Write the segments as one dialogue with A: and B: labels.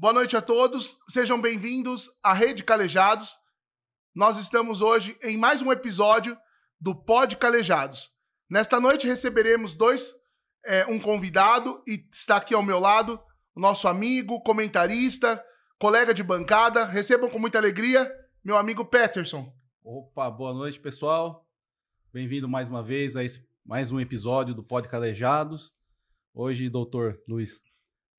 A: Boa noite a todos, sejam bem-vindos à Rede Calejados. Nós estamos hoje em mais um episódio do Pod Calejados. Nesta noite receberemos dois, é, um convidado e está aqui ao meu lado o nosso amigo, comentarista, colega de bancada. Recebam com muita alegria meu amigo Peterson.
B: Opa, boa noite pessoal. Bem-vindo mais uma vez a esse, mais um episódio do Pod Calejados. Hoje, doutor Luiz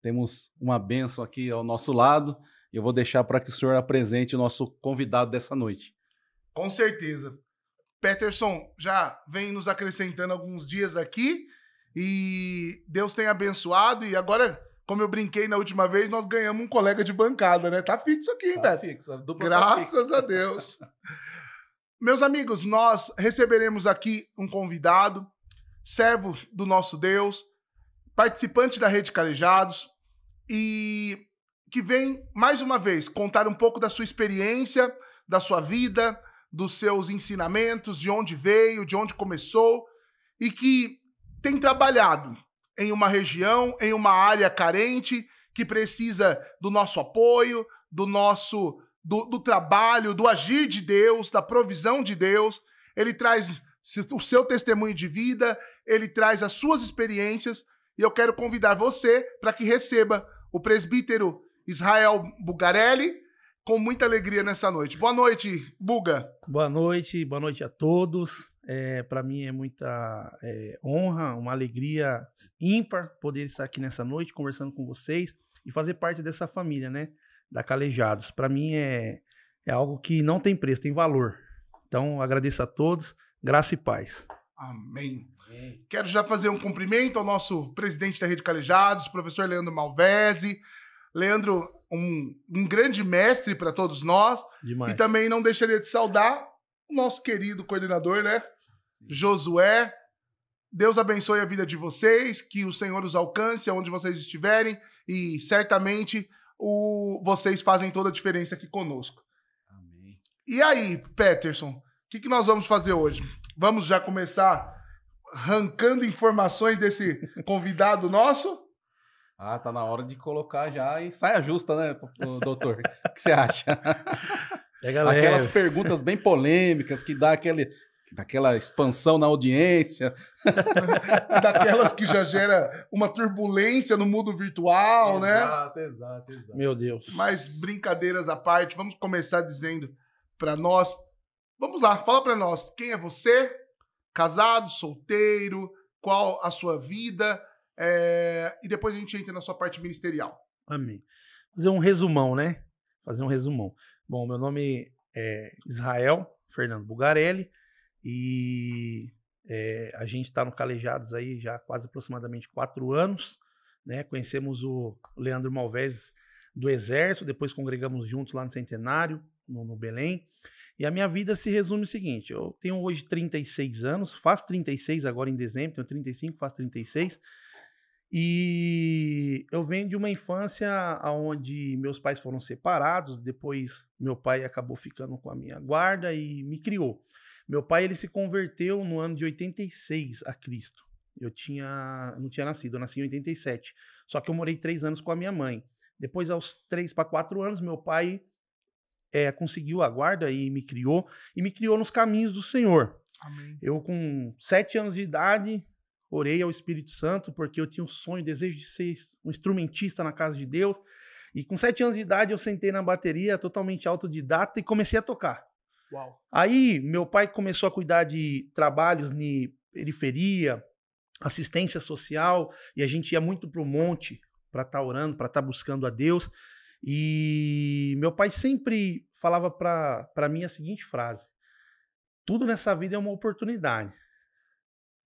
B: temos uma benção aqui ao nosso lado. Eu vou deixar para que o senhor apresente o nosso convidado dessa noite.
A: Com certeza. Peterson já vem nos acrescentando alguns dias aqui e Deus tem abençoado. E agora, como eu brinquei na última vez, nós ganhamos um colega de bancada, né? Tá fixo aqui, hein, tá Beto? Fixo, Graças tá fixo. a tá Deus. Meus amigos, nós receberemos aqui um convidado, servo do nosso Deus, participante da Rede Calejados, e que vem, mais uma vez, contar um pouco da sua experiência, da sua vida, dos seus ensinamentos, de onde veio, de onde começou, e que tem trabalhado em uma região, em uma área carente, que precisa do nosso apoio, do nosso do, do trabalho, do agir de Deus, da provisão de Deus. Ele traz o seu testemunho de vida, ele traz as suas experiências, e eu quero convidar você para que receba o presbítero Israel Bugarelli, com muita alegria nessa noite. Boa noite,
C: Buga. Boa noite, boa noite a todos. É, Para mim é muita é, honra, uma alegria ímpar poder estar aqui nessa noite conversando com vocês e fazer parte dessa família, né? Da Calejados. Para mim é, é algo que não tem preço, tem valor. Então agradeço a todos, graça e paz.
A: Amém. Quero já fazer um cumprimento ao nosso presidente da Rede Calejados, professor Leandro Malvese. Leandro, um, um grande mestre para todos nós. Demais. E também não deixaria de saudar o nosso querido coordenador, né? Sim. Josué. Deus abençoe a vida de vocês, que o Senhor os alcance onde vocês estiverem e certamente o, vocês fazem toda a diferença aqui conosco. Amém. E aí, Peterson, o que, que nós vamos fazer hoje? Vamos já começar arrancando informações
B: desse convidado nosso. Ah, tá na hora de colocar já e saia justa, né, doutor? O que você acha? Aquelas perguntas bem polêmicas que dá aquele, daquela expansão na audiência. Daquelas que já gera uma turbulência no mundo virtual, exato, né? Exato, exato, exato.
C: Meu Deus. Mas
A: brincadeiras à parte, vamos começar dizendo para nós. Vamos lá, fala para nós, quem é você? Casado, solteiro, qual a sua vida. É, e depois a gente entra na sua parte ministerial.
C: Amém. Fazer um resumão, né? Fazer um resumão. Bom, meu nome é Israel Fernando Bugarelli e é, a gente está no Calejados aí já quase aproximadamente quatro anos. Né? Conhecemos o Leandro Malvez do Exército, depois congregamos juntos lá no Centenário, no, no Belém. E a minha vida se resume o seguinte: eu tenho hoje 36 anos, faço 36 agora em dezembro, tenho 35, faço 36. E eu venho de uma infância onde meus pais foram separados, depois meu pai acabou ficando com a minha guarda e me criou. Meu pai ele se converteu no ano de 86 a Cristo. Eu tinha, não tinha nascido, eu nasci em 87. Só que eu morei três anos com a minha mãe. Depois, aos três para quatro anos, meu pai é, conseguiu a guarda e me criou, e me criou nos caminhos do Senhor. Amém. Eu, com sete anos de idade, orei ao Espírito Santo, porque eu tinha um sonho, um desejo de ser um instrumentista na casa de Deus. E com sete anos de idade, eu sentei na bateria, totalmente autodidata, e comecei a tocar. Uau. Aí, meu pai começou a cuidar de trabalhos em periferia, assistência social, e a gente ia muito para o monte para estar tá orando, para estar tá buscando a Deus. E meu pai sempre falava para mim a seguinte frase: tudo nessa vida é uma oportunidade.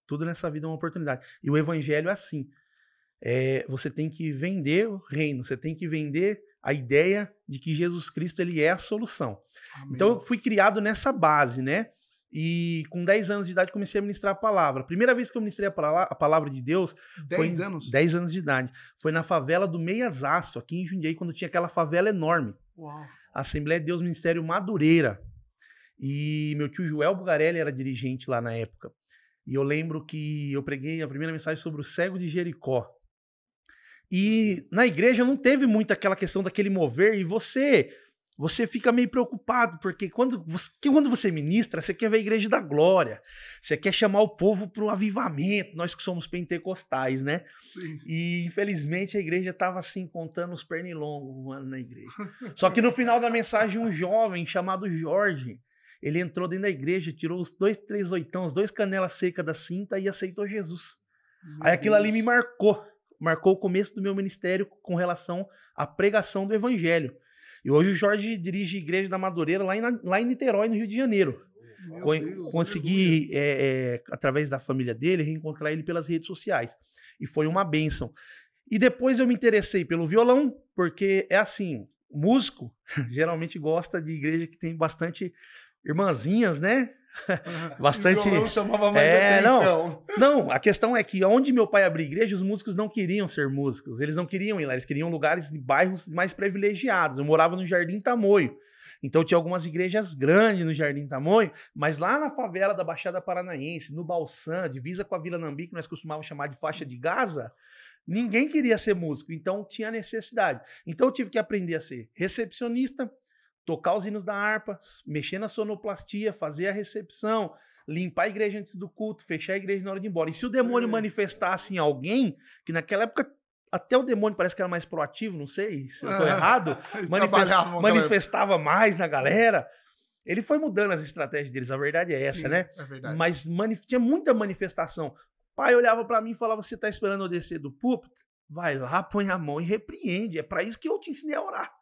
C: Tudo nessa vida é uma oportunidade. E o evangelho é assim. É, você tem que vender o reino, você tem que vender a ideia de que Jesus Cristo ele é a solução. Amém. Então eu fui criado nessa base, né? E com 10 anos de idade comecei a ministrar a palavra. A primeira vez que eu ministrei a, palavra, a palavra de Deus 10 foi anos? 10 anos de idade. Foi na favela do Meiasaço, aqui em Jundiaí, quando tinha aquela favela enorme. Uau. Assembleia de Deus Ministério Madureira. E meu tio Joel Bugarelli era dirigente lá na época. E eu lembro que eu preguei a primeira mensagem sobre o cego de Jericó. E na igreja não teve muito aquela questão daquele mover e você você fica meio preocupado, porque quando você, quando você ministra, você quer ver a igreja da glória, você quer chamar o povo para o avivamento, nós que somos pentecostais, né? Sim. E infelizmente a igreja estava assim, contando os pernilongos voando na igreja. Só que no final da mensagem, um jovem chamado Jorge, ele entrou dentro da igreja, tirou os dois, três oitão, as duas canelas secas da cinta e aceitou Jesus. Meu Aí aquilo Deus. ali me marcou, marcou o começo do meu ministério com relação à pregação do evangelho e hoje o Jorge dirige a igreja da Madureira lá em, lá em Niterói, no Rio de Janeiro. Con Deus, consegui, é, é, eh, eh, através da família dele, reencontrar ele pelas redes sociais. E foi uma benção. E depois eu me interessei pelo violão, porque é assim, músico geralmente gosta de igreja que tem bastante irmãzinhas, né? Bastante. O chamava mais é, atenção. Não, não, a questão é que onde meu pai abriu igreja, os músicos não queriam ser músicos. Eles não queriam ir lá, eles queriam lugares de bairros mais privilegiados. Eu morava no Jardim Tamoio. Então tinha algumas igrejas grandes no Jardim Tamoio, mas lá na favela da Baixada Paranaense, no Balsã, divisa com a Vila Nambi, que nós costumávamos chamar de faixa de Gaza, ninguém queria ser músico, então tinha necessidade. Então eu tive que aprender a ser recepcionista, tocar os hinos da harpa, mexer na sonoplastia, fazer a recepção, limpar a igreja antes do culto, fechar a igreja na hora de ir embora. E se o demônio é. manifestasse em alguém, que naquela época até o demônio parece que era mais proativo, não sei se eu estou é. errado, manifest, manifestava mais na galera. Ele foi mudando as estratégias deles, a verdade é essa, Sim, né? É verdade. Mas tinha muita manifestação. O pai olhava para mim e falava: Você está esperando eu descer do púlpito? Vai lá, põe a mão e repreende. É para isso que eu te ensinei a orar.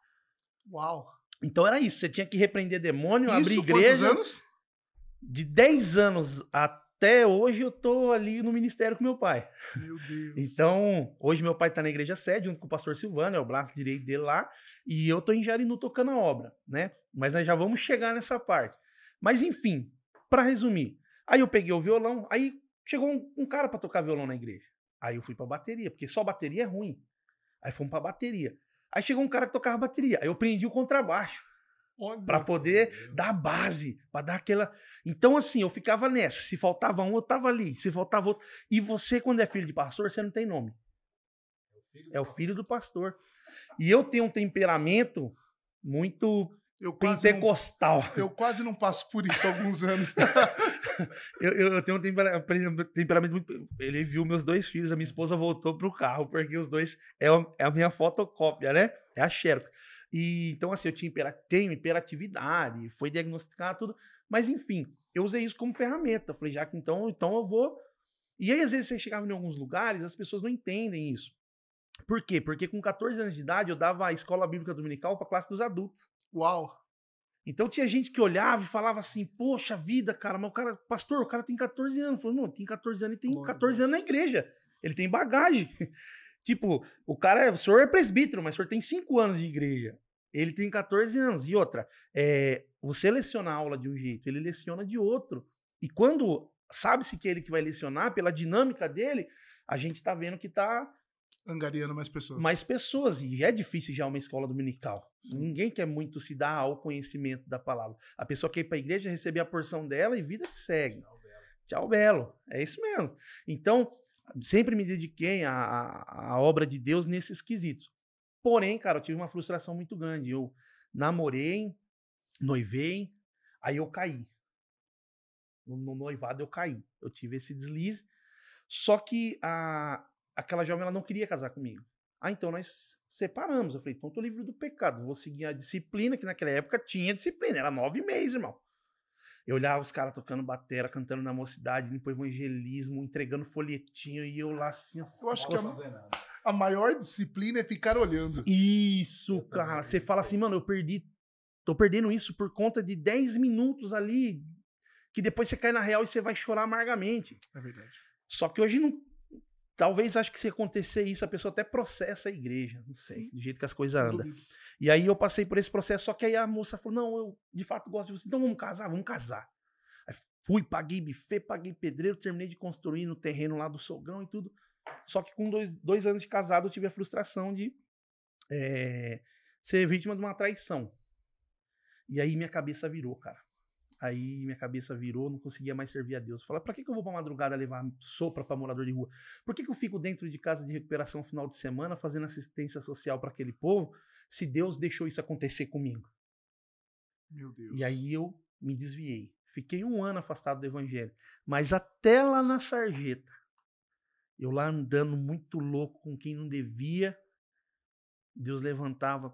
C: Uau! Então era isso, você tinha que repreender demônio, isso, abrir igreja. Anos? De 10 anos até hoje eu tô ali no ministério com meu pai. Meu Deus. Então, hoje meu pai tá na igreja sede, junto com o pastor Silvano, é o braço direito dele lá, e eu tô em Jarinu tocando a obra, né? Mas nós já vamos chegar nessa parte. Mas enfim, para resumir, aí eu peguei o violão, aí chegou um, um cara para tocar violão na igreja. Aí eu fui para bateria, porque só bateria é ruim. Aí fomos para bateria. Aí chegou um cara que tocava bateria. Aí eu prendi o contrabaixo. Para poder dar a base, para dar aquela. Então, assim, eu ficava nessa. Se faltava um, eu tava ali. Se faltava outro. E você, quando é filho de pastor, você não tem nome. É o filho do é pastor. E eu tenho um temperamento muito eu pentecostal. Não, eu quase não passo por isso há alguns anos. eu, eu, tenho um temperamento muito. Ele viu meus dois filhos, a minha esposa voltou pro carro, porque os dois é, é a minha fotocópia, né? É a Xerox. E, então, assim, eu tinha impera, tenho imperatividade, foi diagnosticar tudo. Mas, enfim, eu usei isso como ferramenta. Falei, já que então, então eu vou. E aí, às vezes, você chegava em alguns lugares, as pessoas não entendem isso. Por quê? Porque com 14 anos de idade, eu dava a escola bíblica dominical para a classe dos adultos. Uau! Então tinha gente que olhava e falava assim: Poxa vida, cara, mas o cara, pastor, o cara tem 14 anos. Falou, não, tem 14 anos e tem 14 anos na igreja. Ele tem bagagem. tipo, o cara, é, o senhor é presbítero, mas o senhor tem 5 anos de igreja. Ele tem 14 anos. E outra, é, você leciona a aula de um jeito, ele leciona de outro. E quando sabe-se que é ele que vai lecionar, pela dinâmica dele, a gente está vendo que está angariando mais pessoas. Mais pessoas, e é difícil já uma escola dominical. Sim. Ninguém quer muito se dar ao conhecimento da palavra. A pessoa quer ir para a igreja, receber a porção dela e vida que segue. Tchau, belo. Tchau, belo. É isso mesmo. Então, sempre me dediquei à, à, obra de Deus nesses quesitos. Porém, cara, eu tive uma frustração muito grande. Eu namorei, noivei, aí eu caí. No, no noivado eu caí. Eu tive esse deslize. Só que a, aquela jovem ela não queria casar comigo. Ah, então nós separamos. Eu falei, então tô livre do pecado, vou seguir a disciplina, que naquela época tinha disciplina, era nove meses, irmão. Eu olhava os caras tocando batera, cantando na mocidade, indo pro evangelismo, entregando folhetinho, e eu lá assim... Eu acho que
B: a,
C: a maior disciplina é ficar olhando. Isso, eu cara. Você fala assim, mano, eu perdi... Tô perdendo isso por conta de dez minutos ali, que depois você cai na real e você vai chorar amargamente. É verdade. Só que hoje não talvez acho que se acontecer isso, a pessoa até processa a igreja, não sei, uhum. do jeito que as coisas andam. E aí eu passei por esse processo, só que aí a moça falou: não, eu de fato gosto de você, então vamos casar, vamos casar. Aí fui, paguei buffet, paguei pedreiro, terminei de construir no terreno lá do sogrão e tudo. Só que com dois, dois anos de casado eu tive a frustração de é, ser vítima de uma traição. E aí minha cabeça virou, cara. Aí minha cabeça virou, não conseguia mais servir a Deus. Falar, para que, que eu vou pra madrugada levar sopa para morador de rua? Por que, que eu fico dentro de casa de recuperação final de semana fazendo assistência social para aquele povo, se Deus deixou isso acontecer comigo? Meu Deus. E aí eu me desviei. Fiquei um ano afastado do evangelho. Mas até lá na sarjeta, eu lá andando muito louco com quem não devia, Deus levantava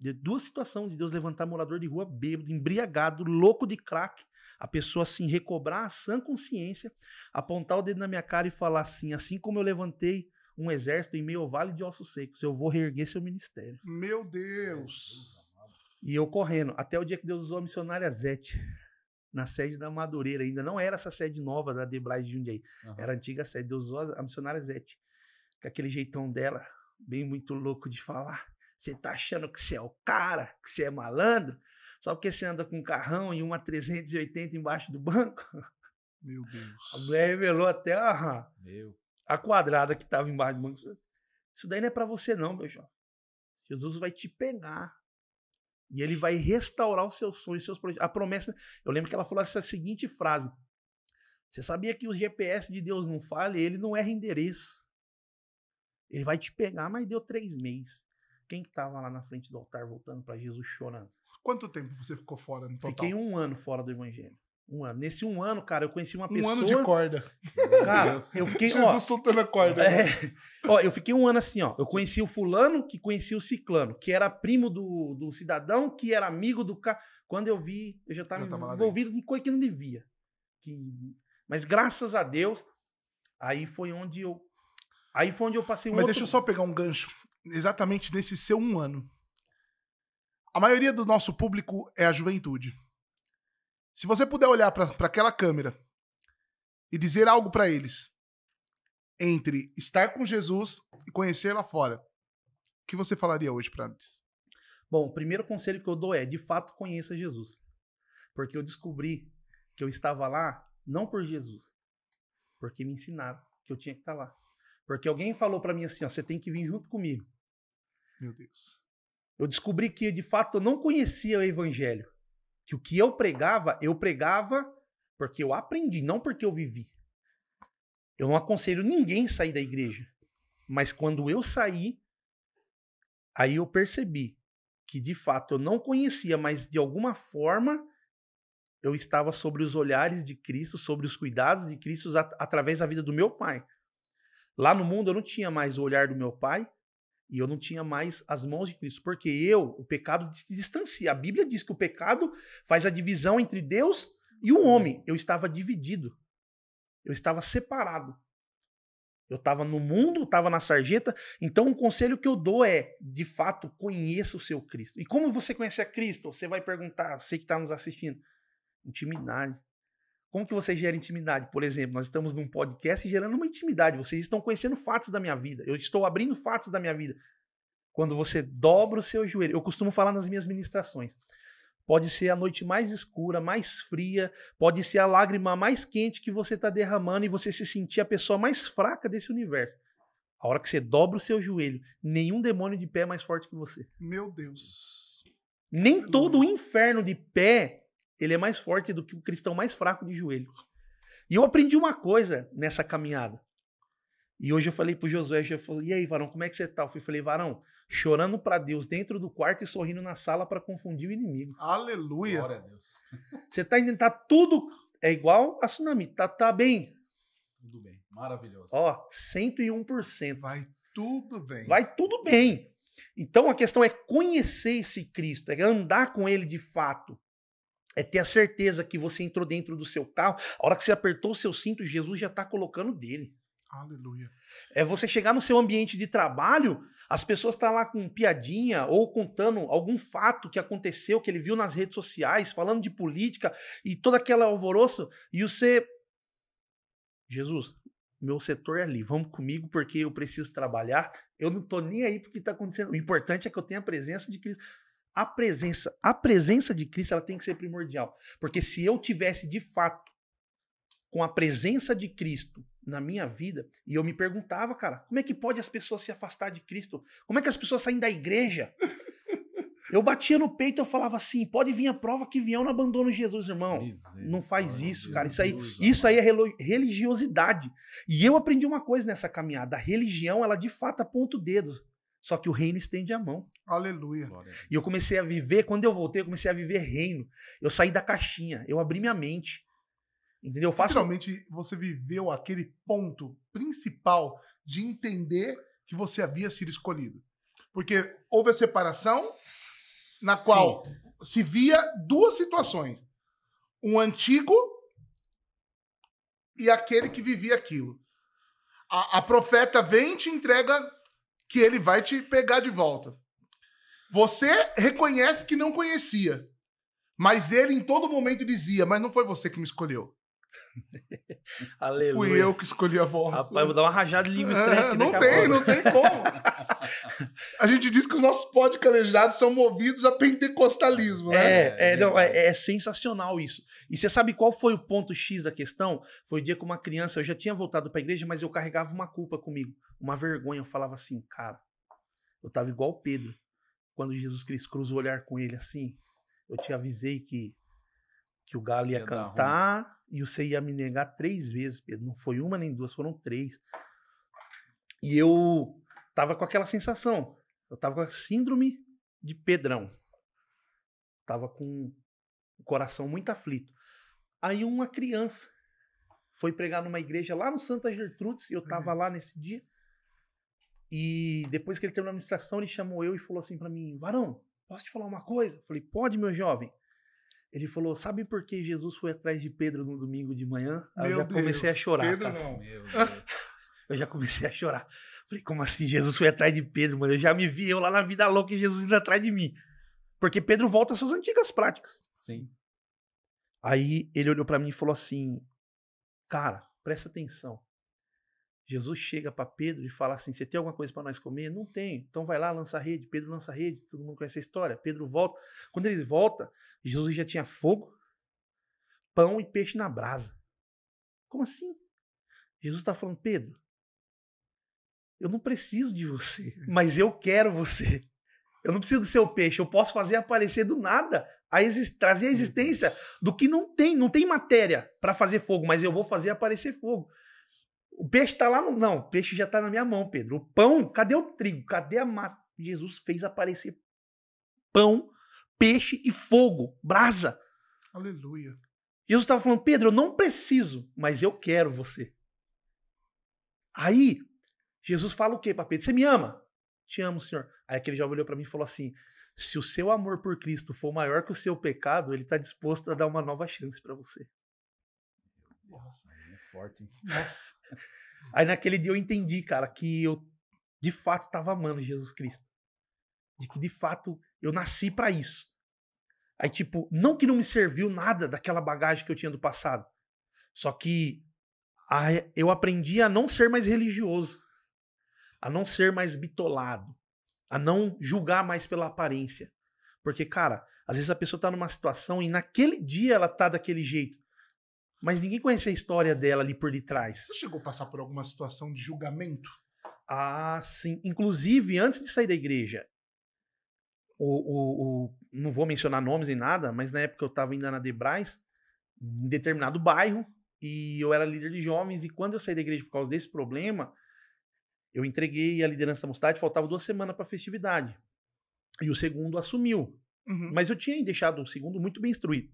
C: de duas situações de Deus levantar morador de rua bêbado, embriagado, louco de crack, a pessoa assim recobrar a sã consciência, apontar o dedo na minha cara e falar assim, assim como eu levantei um exército em meio ao vale de ossos secos, eu vou reerguer seu ministério. Meu Deus. E eu correndo, até o dia que Deus usou a missionária Zete na sede da Madureira, ainda não era essa sede nova da Debrais de Jundiaí, uhum. era a antiga sede, Deus usou a missionária Zete, com aquele jeitão dela, bem muito louco de falar. Você tá achando que você é o cara, que você é malandro, só porque você anda com um carrão e uma 380 embaixo do banco?
B: Meu Deus. A
C: mulher revelou até a, Meu. a quadrada que estava embaixo do banco. Isso daí não é para você, não, meu jovem. Jesus vai te pegar. E ele vai restaurar os seus sonhos, seus projetos. A promessa. Eu lembro que ela falou essa seguinte frase: Você sabia que o GPS de Deus não falha? Ele não erra endereço. Ele vai te pegar, mas deu três meses. Quem estava lá na frente do altar voltando para Jesus chorando? Quanto tempo você ficou fora no total? Fiquei um ano fora do evangelho. Um ano. Nesse um ano, cara, eu conheci uma pessoa. Um ano de corda. Cara, eu fiquei. Jesus ó, soltando a corda. É, ó, eu fiquei um ano assim, ó. Eu conheci o fulano que conhecia o ciclano, que era primo do, do cidadão, que era amigo do cara. Quando eu vi, eu já estava envolvido em coisa que não devia. Que... Mas graças a Deus, aí foi onde eu. Aí foi onde eu passei um Mas outro... deixa eu só
A: pegar um gancho exatamente nesse seu um ano. A maioria do nosso público é a juventude. Se você puder olhar para aquela câmera e dizer algo para eles entre
C: estar com Jesus e conhecer lá fora, o que você falaria hoje para eles? Bom, o primeiro conselho que eu dou é, de fato, conheça Jesus. Porque eu descobri que eu estava lá não por Jesus, porque me ensinaram que eu tinha que estar tá lá. Porque alguém falou para mim assim, ó, você tem que vir junto comigo. Meu Deus. Eu descobri que de fato eu não conhecia o evangelho, que o que eu pregava, eu pregava porque eu aprendi, não porque eu vivi. Eu não aconselho ninguém sair da igreja, mas quando eu saí, aí eu percebi que de fato eu não conhecia, mas de alguma forma eu estava sobre os olhares de Cristo, sobre os cuidados de Cristo at através da vida do meu pai. Lá no mundo eu não tinha mais o olhar do meu pai e eu não tinha mais as mãos de Cristo, porque eu, o pecado se distancia. A Bíblia diz que o pecado faz a divisão entre Deus e o homem. Eu estava dividido. Eu estava separado. Eu estava no mundo, estava na sarjeta. Então, o conselho que eu dou é, de fato, conheça o seu Cristo. E como você conhece a Cristo? Você vai perguntar, você que está nos assistindo. Intimidade. Como que você gera intimidade? Por exemplo, nós estamos num podcast gerando uma intimidade. Vocês estão conhecendo fatos da minha vida. Eu estou abrindo fatos da minha vida. Quando você dobra o seu joelho, eu costumo falar nas minhas ministrações. Pode ser a noite mais escura, mais fria, pode ser a lágrima mais quente que você está derramando e você se sentir a pessoa mais fraca desse universo. A hora que você dobra o seu joelho, nenhum demônio de pé é mais forte que você. Meu Deus. Nem é todo o inferno de pé ele é mais forte do que o cristão mais fraco de joelho. E eu aprendi uma coisa nessa caminhada. E hoje eu falei pro Josué, eu falei, e aí, varão, como é que você tá? Eu falei, varão, chorando para Deus dentro do quarto e sorrindo na sala para confundir o inimigo. Aleluia! Glória a Deus. Você tá indo, Tá tudo é igual a tsunami, tá, tá bem.
B: Tudo bem, maravilhoso. Ó,
C: 101%. Vai
B: tudo bem.
C: Vai tudo bem. Então a questão é conhecer esse Cristo, é andar com ele de fato é ter a certeza que você entrou dentro do seu carro. A hora que você apertou o seu cinto, Jesus já está colocando dele. Aleluia. É você chegar no seu ambiente de trabalho, as pessoas estão tá lá com piadinha ou contando algum fato que aconteceu, que ele viu nas redes sociais, falando de política e todo aquele alvoroço, e você. Jesus, meu setor é ali, vamos comigo porque eu preciso trabalhar. Eu não estou nem aí porque está acontecendo. O importante é que eu tenha a presença de Cristo. A presença, a presença de Cristo, ela tem que ser primordial, porque se eu tivesse de fato com a presença de Cristo na minha vida, e eu me perguntava, cara, como é que pode as pessoas se afastar de Cristo? Como é que as pessoas saem da igreja? Eu batia no peito, eu falava assim: pode vir a prova que vier, eu não abandono Jesus, irmão. Não faz isso, cara. Isso aí, isso aí é religiosidade. E eu aprendi uma coisa nessa caminhada: a religião, ela de fato aponta o dedo. Só que o reino estende a mão. Aleluia. E eu comecei a viver, quando eu voltei, eu comecei a viver reino. Eu saí da caixinha, eu abri minha mente. Entendeu? finalmente faço... você viveu aquele ponto principal de
A: entender que você havia sido escolhido. Porque houve a separação, na qual Sim. se via duas situações: um antigo e aquele que vivia aquilo. A, a profeta vem e te entrega que ele vai te pegar de volta. Você reconhece que não conhecia, mas ele em todo momento dizia: Mas não foi você que me escolheu.
C: Aleluia. Fui eu
A: que escolhi a voz. Rapaz, né? vou dar uma rajada de língua é, estranha. É, não tem, não tem como. a gente diz que os nossos podcalejados são movidos
C: a pentecostalismo, né? É, é, é não, é, é, sensacional isso. E você sabe qual foi o ponto X da questão? Foi o dia que uma criança, eu já tinha voltado para a igreja, mas eu carregava uma culpa comigo, uma vergonha. Eu falava assim, cara, eu tava igual Pedro. Quando Jesus Cristo cruzou o olhar com ele assim, eu te avisei que, que o galo ia, ia cantar e você ia me negar três vezes, Pedro. Não foi uma nem duas, foram três. E eu tava com aquela sensação. Eu tava com a síndrome de Pedrão. Tava com o coração muito aflito. Aí uma criança foi pregar numa igreja lá no Santa Gertrudes, eu tava uhum. lá nesse dia. E depois que ele terminou a administração, ele chamou eu e falou assim para mim: Varão, posso te falar uma coisa? Eu falei: Pode, meu jovem. Ele falou: Sabe por que Jesus foi atrás de Pedro no domingo de manhã? Aí Meu eu já Deus, comecei a chorar. Pedro cara. não. Meu Deus. eu já comecei a chorar. Falei: Como assim Jesus foi atrás de Pedro, mano? Eu já me vi eu lá na vida louca e Jesus indo atrás de mim. Porque Pedro volta às suas antigas práticas. Sim. Aí ele olhou para mim e falou assim: Cara, presta atenção. Jesus chega para Pedro e fala assim: Você tem alguma coisa para nós comer? Não tem. Então vai lá, lança a rede. Pedro lança a rede. Todo mundo conhece a história. Pedro volta. Quando ele volta, Jesus já tinha fogo, pão e peixe na brasa. Como assim? Jesus está falando: Pedro, eu não preciso de você, mas eu quero você. Eu não preciso do seu peixe, eu posso fazer aparecer do nada, a trazer a existência do que não tem, não tem matéria para fazer fogo, mas eu vou fazer aparecer fogo. O peixe está lá no. Não, o peixe já está na minha mão, Pedro. O pão, cadê o trigo? Cadê a massa? Jesus fez aparecer pão, peixe e fogo, brasa.
A: Aleluia.
C: Jesus estava falando, Pedro, eu não preciso, mas eu quero você. Aí, Jesus fala o quê para Pedro? Você me ama? Te amo, Senhor. Aí aquele jovem olhou para mim e falou assim: se o seu amor por Cristo for maior que o seu pecado, ele está disposto a dar uma nova chance para você.
B: Nossa forte. Nossa.
C: Aí naquele dia eu entendi, cara, que eu de fato estava amando Jesus Cristo. De que de fato eu nasci para isso. Aí, tipo, não que não me serviu nada daquela bagagem que eu tinha do passado. Só que a, eu aprendi a não ser mais religioso, a não ser mais bitolado, a não julgar mais pela aparência. Porque, cara, às vezes a pessoa tá numa situação e naquele dia ela tá daquele jeito. Mas ninguém conhece a história dela ali por detrás. Você chegou a passar por alguma situação de julgamento? Ah, sim. Inclusive, antes de sair da igreja, o, o, o não vou mencionar nomes nem nada, mas na época eu estava ainda na Debrais, em determinado bairro, e eu era líder de jovens, e quando eu saí da igreja por causa desse problema, eu entreguei a liderança da mocidade, faltava duas semanas para a festividade. E o segundo assumiu. Uhum. Mas eu tinha deixado o segundo muito bem instruído.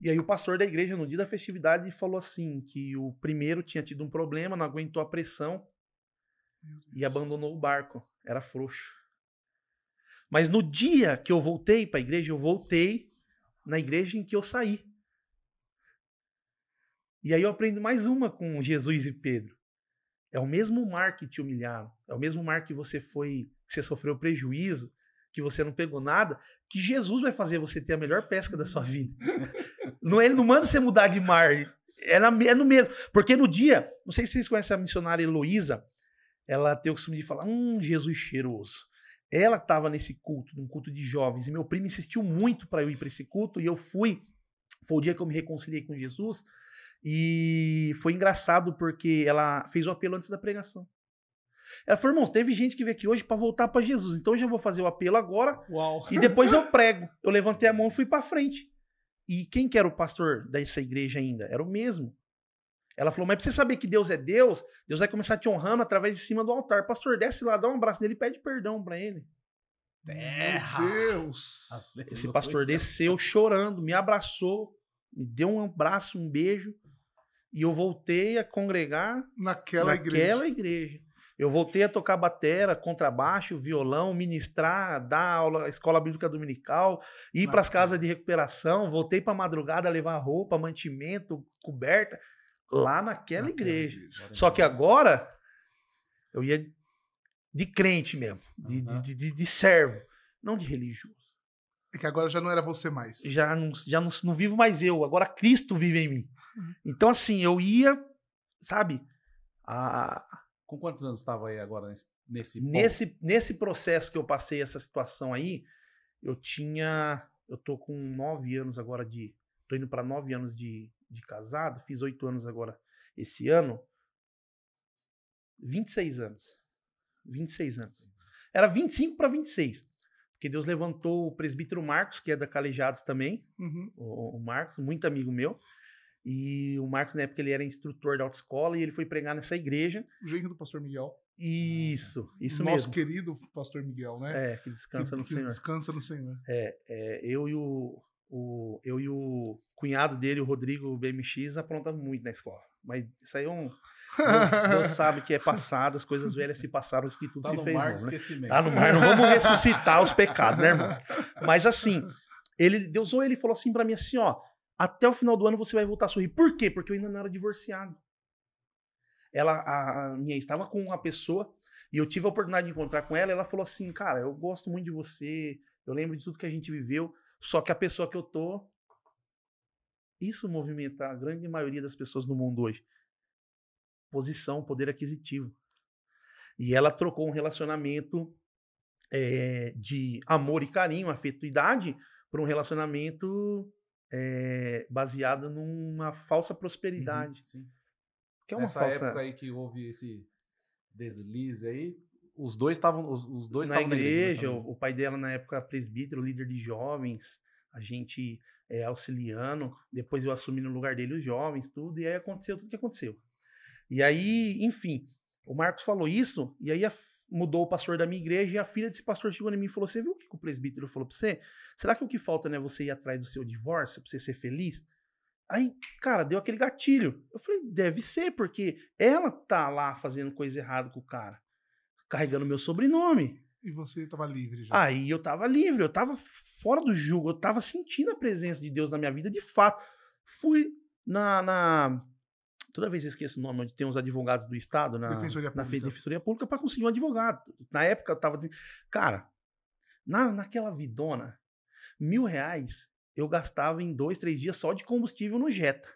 C: E aí o pastor da igreja, no dia da festividade, falou assim: que o primeiro tinha tido um problema, não aguentou a pressão e abandonou o barco. Era frouxo. Mas no dia que eu voltei para a igreja, eu voltei na igreja em que eu saí. E aí eu aprendo mais uma com Jesus e Pedro. É o mesmo mar que te humilharam, é o mesmo mar que você foi, que você sofreu prejuízo, que você não pegou nada, que Jesus vai fazer você ter a melhor pesca da sua vida. não, ele não manda você mudar de mar. É, na, é no mesmo. Porque no dia, não sei se vocês conhecem a missionária Heloísa, ela tem o costume de falar, hum, Jesus cheiroso. Ela estava nesse culto, num culto de jovens, e meu primo insistiu muito para eu ir para esse culto, e eu fui. Foi o dia que eu me reconciliei com Jesus, e foi engraçado porque ela fez o apelo antes da pregação. Ela falou, irmãos, teve gente que veio aqui hoje para voltar para Jesus. Então eu já vou fazer o apelo agora. Uau. E depois eu prego. Eu levantei a mão e fui para frente. E quem que era o pastor dessa igreja ainda? Era o mesmo. Ela falou, mas pra você saber que Deus é Deus, Deus vai começar te honrando através de cima do altar. Pastor, desce lá, dá um abraço nele e pede perdão para ele. Terra! Deus! Esse pastor desceu chorando, me abraçou, me deu um abraço, um beijo. E eu voltei a congregar naquela, naquela igreja. igreja. Eu voltei a tocar batera, contrabaixo, violão, ministrar, dar aula, escola bíblica dominical, ir para as casas de recuperação, voltei para madrugada levar roupa, mantimento, coberta, lá naquela na igreja. igreja. Só que agora eu ia de, crente mesmo, de, uhum. de, de, de, servo, não de religioso. É que agora já não era você mais. Já não, já não, não vivo mais eu, agora Cristo vive em mim. Uhum. Então assim, eu ia, sabe, a
B: com quantos anos estava aí agora nesse nesse, nesse,
C: nesse processo que eu passei essa situação aí, eu tinha. Eu tô com nove anos agora de. Tô indo para nove anos de, de casado, fiz oito anos agora esse ano. 26 anos. 26 anos. Era 25 para 26. Porque Deus levantou o presbítero Marcos, que é da Calejados também. Uhum. O, o, Marcos, muito amigo meu. E o Marcos, na época, ele era instrutor da autoescola e ele foi pregar nessa igreja. O
A: genro do pastor Miguel. Isso, ah, isso Nosso mesmo. Nosso querido pastor Miguel, né? É, que descansa que, no que Senhor. Descansa no Senhor.
C: É, é eu, e o, o, eu e o cunhado dele, o Rodrigo BMX, aprontamos muito na escola. Mas isso aí é um. Deus sabe que é passado, as coisas velhas se passaram, isso que tudo tá se fez. Mar, novo, né? Tá no mar, não vamos ressuscitar os pecados, né, irmãos? Mas assim, ele, Deus ou ele falou assim para mim assim, ó, até o final do ano você vai voltar a sorrir. Por quê? Porque eu ainda não era divorciado. Ela, a, minha, estava com uma pessoa e eu tive a oportunidade de encontrar com ela. ela falou assim, cara, eu gosto muito de você. Eu lembro de tudo que a gente viveu. Só que a pessoa que eu tô, isso movimenta a grande maioria das pessoas no mundo hoje. Posição, poder aquisitivo. E ela trocou um relacionamento é, de amor e carinho, afeto e idade, um relacionamento é, eh, baseado numa falsa uhum, prosperidade. Uhum, sim. Que é uma Nessa falsa... época
B: aí que houve esse deslize aí, os dois estavam os, os, dois na igreja, na igreja o,
C: o pai dela na época presbítero, líder de jovens, a gente é, auxiliando, depois eu assumi no lugar dele os jovens, tudo, e aí aconteceu tudo que aconteceu. E aí, enfim, o Marcos falou isso, e aí mudou o pastor da minha igreja, e a filha desse pastor chegou em mim e falou: Você viu o que o presbítero falou pra você? Será que o que falta não é você ir atrás do seu divórcio pra você ser feliz? Aí, cara, deu aquele gatilho. Eu falei, deve ser, porque ela tá lá fazendo coisa errada com o cara, carregando meu sobrenome.
A: E você tava livre
C: já. Aí eu tava livre, eu tava fora do jugo, eu tava sentindo a presença de Deus na minha vida de fato. Fui na, na Toda vez eu esqueço o nome, onde tem uns advogados do Estado na Defensoria na Pública, Defensoria Pública para conseguir um advogado. Na época eu tava dizendo, cara, na, naquela vidona, mil reais eu gastava em dois, três dias só de combustível no Jetta.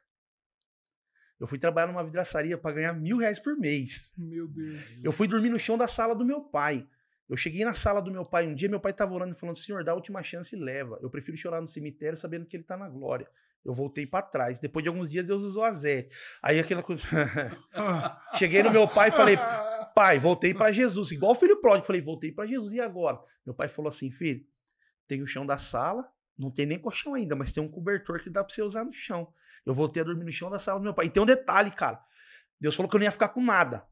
C: Eu fui trabalhar numa vidraçaria para ganhar mil reais por mês. Meu Deus. Eu fui dormir no chão da sala do meu pai. Eu cheguei na sala do meu pai um dia, meu pai estava orando e falando: Senhor, dá a última chance e leva. Eu prefiro chorar no cemitério sabendo que ele está na glória. Eu voltei para trás. Depois de alguns dias, Deus usou a Zé. Aí aquela coisa.
B: Cheguei no meu pai e falei:
C: Pai, voltei para Jesus. Igual o filho pródigo. Falei: Voltei para Jesus. E agora? Meu pai falou assim: Filho, tem o chão da sala. Não tem nem colchão ainda, mas tem um cobertor que dá para você usar no chão. Eu voltei a dormir no chão da sala do meu pai. E tem um detalhe, cara. Deus falou que eu não ia ficar com nada.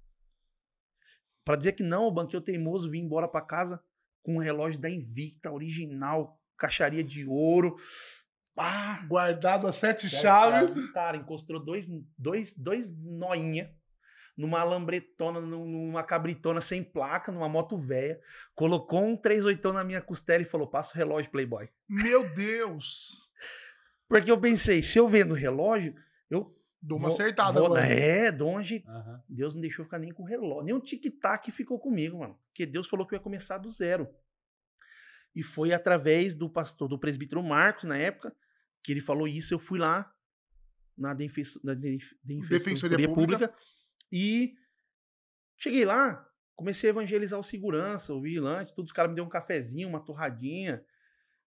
C: Para dizer que não, o banqueiro teimoso vim embora para casa com um relógio da Invicta original, caixaria de ouro pá, guardado as sete chaves. chaves. Cara, encostou dois, dois, dois noinha numa lambretona, numa cabritona sem placa, numa moto velha, colocou um 38 na minha costela e falou: passa o relógio, Playboy. Meu Deus! Porque eu pensei, se eu vendo relógio, eu. Dou uma vou, acertada, vou, É, de onde uhum. Deus não deixou ficar nem com o relógio. Nem um tic-tac ficou comigo, mano. Porque Deus falou que eu ia começar do zero. E foi através do pastor, do presbítero Marcos, na época, que ele falou isso, eu fui lá na, defesa na Def Defensoria, Pública. Pública. e cheguei lá, comecei a evangelizar o segurança, o vigilante, todos os caras me deram um cafezinho, uma torradinha.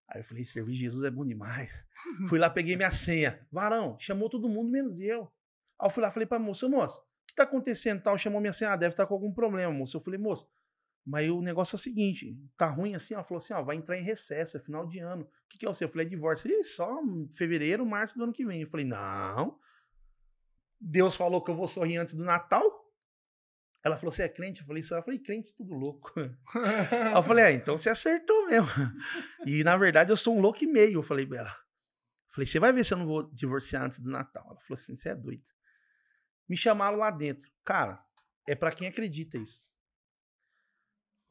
C: Aí eu falei, servir Jesus é bom demais. fui lá, peguei minha senha. Varão, chamou todo mundo, menos eu. Aí eu fui lá, falei pra moça, moça, o que tá acontecendo tal? Chamou minha senha, ah, deve estar tá com algum problema, moço Eu falei, moço mas o negócio é o seguinte, tá ruim assim, ela falou assim, ó, vai entrar em recesso, é final de ano. O que, que é o seu? Eu falei, é divórcio. E só fevereiro, março do ano que vem. Eu falei, não. Deus falou que eu vou sorrir antes do Natal. Ela falou, você é crente? Eu falei, isso. eu falei crente, tudo louco. eu falei, é, então você acertou mesmo. E, na verdade, eu sou um louco e meio. Eu falei, Bela. Eu falei, você vai ver se eu não vou divorciar antes do Natal. Ela falou assim, você é doido. Me chamaram lá dentro. Cara, é para quem acredita isso.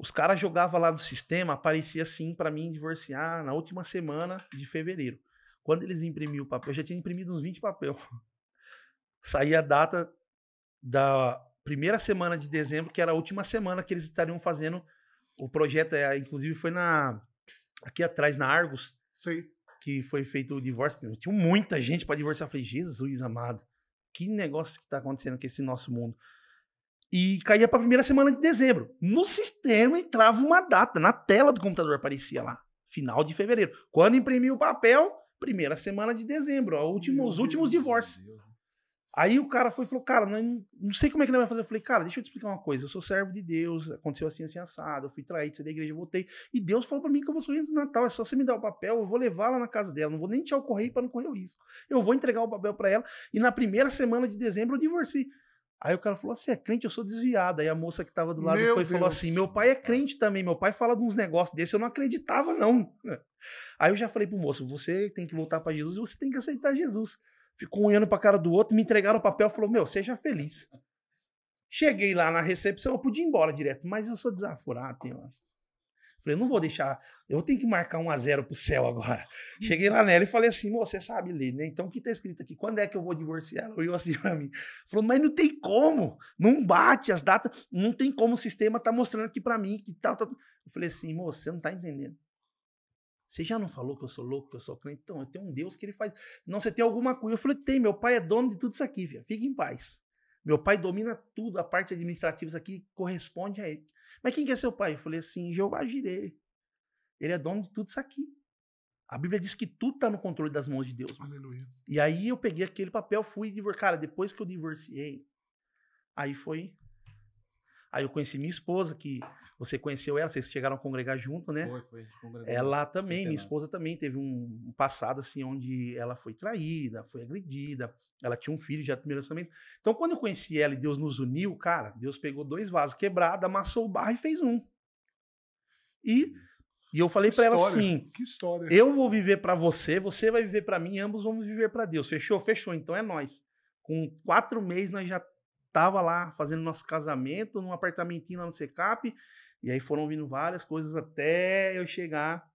C: Os caras jogavam lá no sistema, aparecia assim para mim divorciar na última semana de fevereiro. Quando eles imprimiam o papel, eu já tinha imprimido uns 20 papel. Saía a data da primeira semana de dezembro, que era a última semana que eles estariam fazendo o projeto. É, inclusive foi na aqui atrás na Argos, Sim. que foi feito o divórcio. Tinha muita gente para divorciar. Eu falei, Jesus amado, que negócio que está acontecendo com esse nosso mundo? e caía para a primeira semana de dezembro. No sistema entrava uma data, na tela do computador aparecia lá, final de fevereiro. Quando imprimia o papel, primeira semana de dezembro, ó, último, os últimos divórcios. Aí o cara foi e falou, cara, não, não sei como é que ele vai fazer. Eu falei, cara, deixa eu te explicar uma coisa. Eu sou servo de Deus, aconteceu assim, assim, assado. Eu fui traído, saí da igreja, voltei. E Deus falou para mim que eu vou sorrir no Natal. É só você me dar o papel, eu vou levar lá na casa dela. Não vou nem tirar o correio para não correr o risco. Eu vou entregar o papel para ela. E na primeira semana de dezembro eu divorci. Aí o cara falou: Você é crente? Eu sou desviado. Aí a moça que tava do lado meu foi e falou assim: Meu pai é crente também. Meu pai fala de uns negócios desses. Eu não acreditava, não. Aí eu já falei pro moço: Você tem que voltar para Jesus e você tem que aceitar Jesus. Ficou olhando pra cara do outro, me entregaram o papel falou: Meu, seja feliz. Cheguei lá na recepção, eu podia ir embora direto, mas eu sou desaforado, tem hora. Falei, não vou deixar, eu tenho que marcar um a zero pro céu agora. Cheguei lá nela e falei assim, você sabe ler, né? Então o que tá escrito aqui? Quando é que eu vou divorciar? Ela olhou assim pra mim. Falou, mas não tem como, não bate as datas, não tem como o sistema tá mostrando aqui pra mim que tal, tal. Eu falei assim, moça, você não tá entendendo. Você já não falou que eu sou louco, que eu sou crente? Então, eu tenho um Deus que ele faz. Não, você tem alguma coisa. Eu falei, tem, meu pai é dono de tudo isso aqui, filha. Fique em paz. Meu pai domina tudo, a parte administrativa, isso aqui corresponde a ele. Mas quem que é seu pai? Eu falei assim, Jeová Jirei. Ele é dono de tudo isso aqui. A Bíblia diz que tudo está no controle das mãos de Deus. Aleluia. E aí eu peguei aquele papel, fui divorciar. Cara, depois que eu divorciei, aí foi Aí eu conheci minha esposa, que você conheceu ela, vocês chegaram a congregar junto, né? Foi, foi. Ela é também, minha esposa também teve um passado assim, onde ela foi traída, foi agredida, ela tinha um filho já de primeiro lançamento. Então, quando eu conheci ela e Deus nos uniu, cara, Deus pegou dois vasos quebrados, amassou o barro e fez um. E, e eu falei para ela assim:
A: que história. eu
C: vou viver para você, você vai viver para mim, ambos vamos viver para Deus. Fechou? Fechou, então é nós. Com quatro meses nós já tava lá fazendo nosso casamento num apartamentinho lá no Secap. E aí foram vindo várias coisas até eu chegar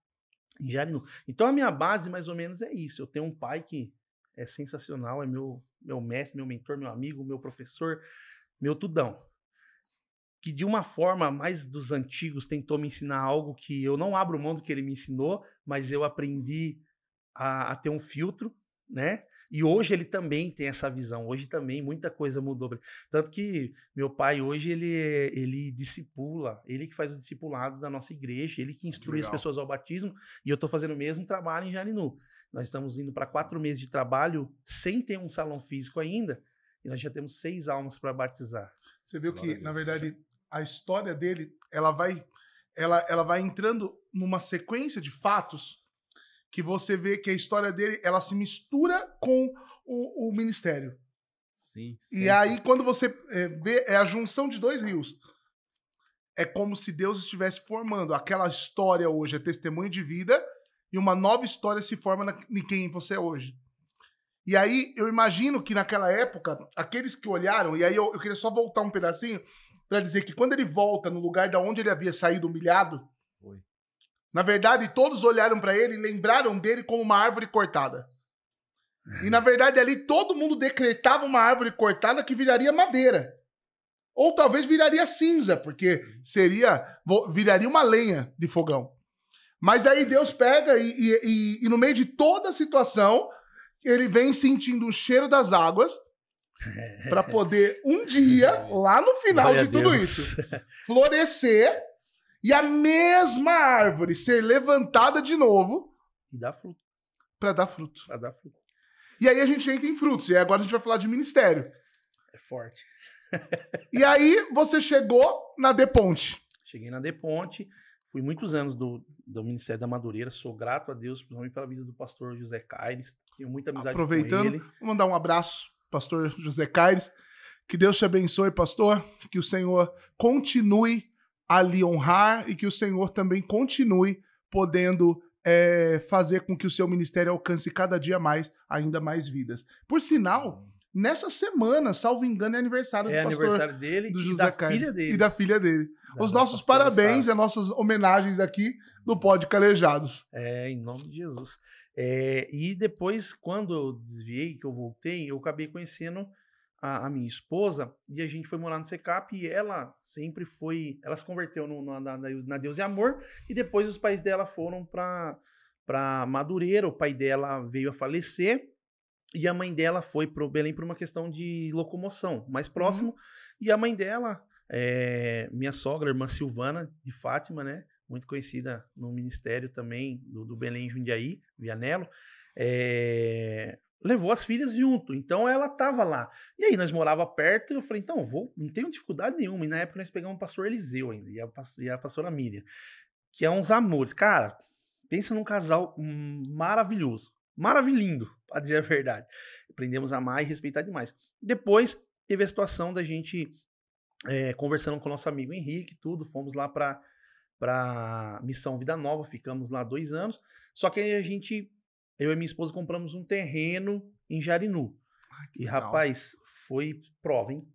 C: em Jarinu. Então a minha base mais ou menos é isso. Eu tenho um pai que é sensacional, é meu meu mestre, meu mentor, meu amigo, meu professor, meu tudão. Que de uma forma mais dos antigos tentou me ensinar algo que eu não abro mão do que ele me ensinou, mas eu aprendi a, a ter um filtro, né? E hoje ele também tem essa visão. Hoje também muita coisa mudou. Tanto que meu pai hoje ele ele discipula, ele que faz o discipulado da nossa igreja, ele que instrui que as pessoas ao batismo. E eu estou fazendo o mesmo trabalho em Jarinu. Nós estamos indo para quatro meses de trabalho sem ter um salão físico ainda. E nós já temos seis almas para batizar. Você viu Glória que, na verdade,
A: a história dele, ela vai, ela, ela vai entrando numa sequência de fatos que você vê que a história dele ela se mistura com o, o ministério. Sim. Sempre. E aí quando você é, vê é a junção de dois rios. É como se Deus estivesse formando aquela história hoje, é testemunho de vida e uma nova história se forma na, em quem você é hoje. E aí eu imagino que naquela época aqueles que olharam e aí eu, eu queria só voltar um pedacinho para dizer que quando ele volta no lugar da onde ele havia saído humilhado na verdade, todos olharam para ele e lembraram dele como uma árvore cortada. E na verdade, ali todo mundo decretava uma árvore cortada que viraria madeira. Ou talvez viraria cinza, porque seria viraria uma lenha de fogão. Mas aí Deus pega e, e, e, e no meio de toda a situação, ele vem sentindo o cheiro das águas para poder um dia, lá no final Glória de tudo isso, florescer e a mesma árvore ser levantada de novo e dar fruto. Para dar fruto. Para dar fruto. E aí a gente entra em frutos. E agora a gente vai falar de ministério. É forte. e aí você chegou na De Ponte.
C: Cheguei na De Ponte. Fui muitos anos do, do Ministério da Madureira. Sou grato a Deus, principalmente pela vida do pastor José Caires. Tenho muita amizade Aproveitando, com ele. Aproveitando,
A: vou mandar um abraço, pastor José Caires. Que Deus te abençoe, pastor. Que o Senhor continue a honrar e que o Senhor também continue podendo é, fazer com que o seu ministério alcance cada dia mais, ainda mais vidas. Por sinal, nessa semana, salvo engano, é aniversário é do é pastor, aniversário dele
B: do José e da Carlos, filha dele. E
A: da filha dele. Da Os nossos parabéns, e as é nossas homenagens aqui no Pod Calejados.
C: É, em nome de Jesus. É, e depois, quando eu desviei, que eu voltei, eu acabei conhecendo a, a, minha esposa e a gente foi morar no CECAP e ela sempre foi. Ela se converteu no, na, na, na Deus e Amor e depois os pais dela foram para Madureira. O pai dela veio a falecer e a mãe dela foi para o Belém por uma questão de locomoção, mais uhum. próximo. Uhum. E a mãe dela, é, minha sogra, irmã Silvana, de Fátima, né? Muito conhecida no ministério também do, do Belém Jundiaí, Vianello. É, eh, levou as filhas junto. Então ela tava lá. E aí nós morava perto e eu falei, então, vou, não tenho dificuldade nenhuma. E na época nós pegamos o pastor Eliseu ainda e a, e a pastora Miriam, que é uns amores. Cara, pensa num casal maravilhoso, maravilhindo, para dizer a verdade. Aprendemos a amar e respeitar demais. Depois teve a situação da gente é, conversando com o nosso amigo Henrique, tudo, fomos lá para para Missão Vida Nova, ficamos lá dois anos. Só que aí a gente eu e minha esposa compramos um terreno em Jarinu. Ai, e, legal. rapaz, foi prova, hein?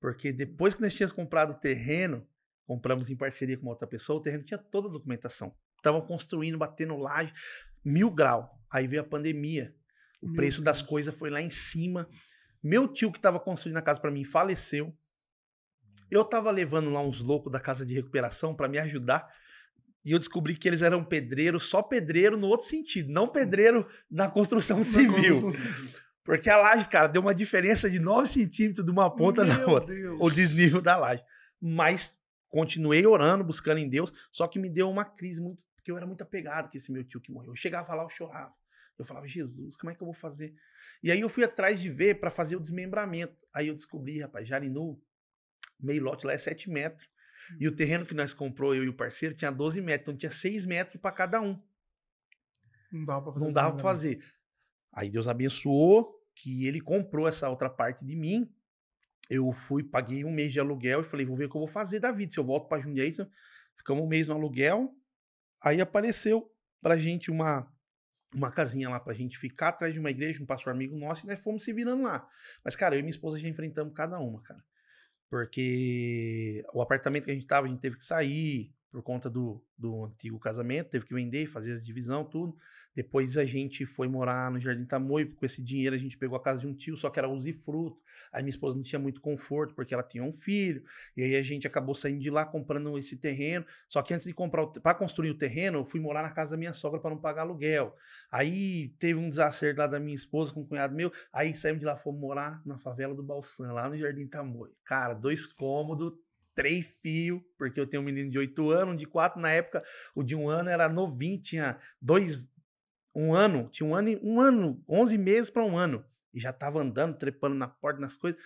C: Porque depois que nós tínhamos comprado o terreno, compramos em parceria com outra pessoa, o terreno tinha toda a documentação. Estavam construindo, batendo laje, mil grau. Aí veio a pandemia. O Meu preço Deus. das coisas foi lá em cima. Meu tio que estava construindo a casa para mim faleceu. Eu estava levando lá uns loucos da casa de recuperação para me ajudar. E eu descobri que eles eram pedreiro, só pedreiro no outro sentido, não pedreiro na construção civil. Porque a laje, cara, deu uma diferença de 9 centímetros de uma ponta Meu na outra. Deus. O desnível da laje. Mas continuei orando, buscando em Deus, só que me deu uma crise muito. Porque eu era muito apegado com esse meu tio que morreu. Eu chegava lá, eu chorava. Eu falava, Jesus, como é que eu vou fazer? E aí eu fui atrás de ver para fazer o desmembramento. Aí eu descobri, rapaz, Jarinu, meio lote lá é 7 metros. Hum. E o terreno que nós comprou, eu e o parceiro, tinha 12 metros. Então tinha 6 metros para cada um. Não dava para fazer. Não dava fazer. Aí Deus abençoou que ele comprou essa outra parte de mim. Eu fui, paguei um mês de aluguel e falei, vou ver o que eu vou fazer da vida. Se eu volto para Jundiaí, ficamos um mês no aluguel. Aí apareceu pra gente uma uma casinha lá pra gente ficar atrás de uma igreja, um pastor amigo nosso, e nós fomos se virando lá. Mas, cara, eu e minha esposa já enfrentamos cada uma, cara. Porque o apartamento que a gente tava, a gente teve que sair por conta do, do antigo casamento, teve que vender, fazer as divisão, tudo. Depois a gente foi morar no Jardim Tamoio, com esse dinheiro a gente pegou a casa de um tio, só que era usufruto. Aí minha esposa não tinha muito conforto, porque ela tinha um filho. E aí a gente acabou saindo de lá, comprando esse terreno. Só que antes de comprar, para construir o terreno, eu fui morar na casa da minha sogra para não pagar aluguel. Aí teve um desacerto lá da minha esposa com um cunhado meu, aí saímos de lá, fomos morar na favela do Balsã, lá no Jardim Tamoio. Cara, dois cômodos, três fios, porque eu tenho um menino de oito anos, um de quatro na época, o de um ano era novinho, tinha dois, um ano, tinha um ano, um ano, onze meses para um ano, e já tava andando, trepando na porta, nas coisas.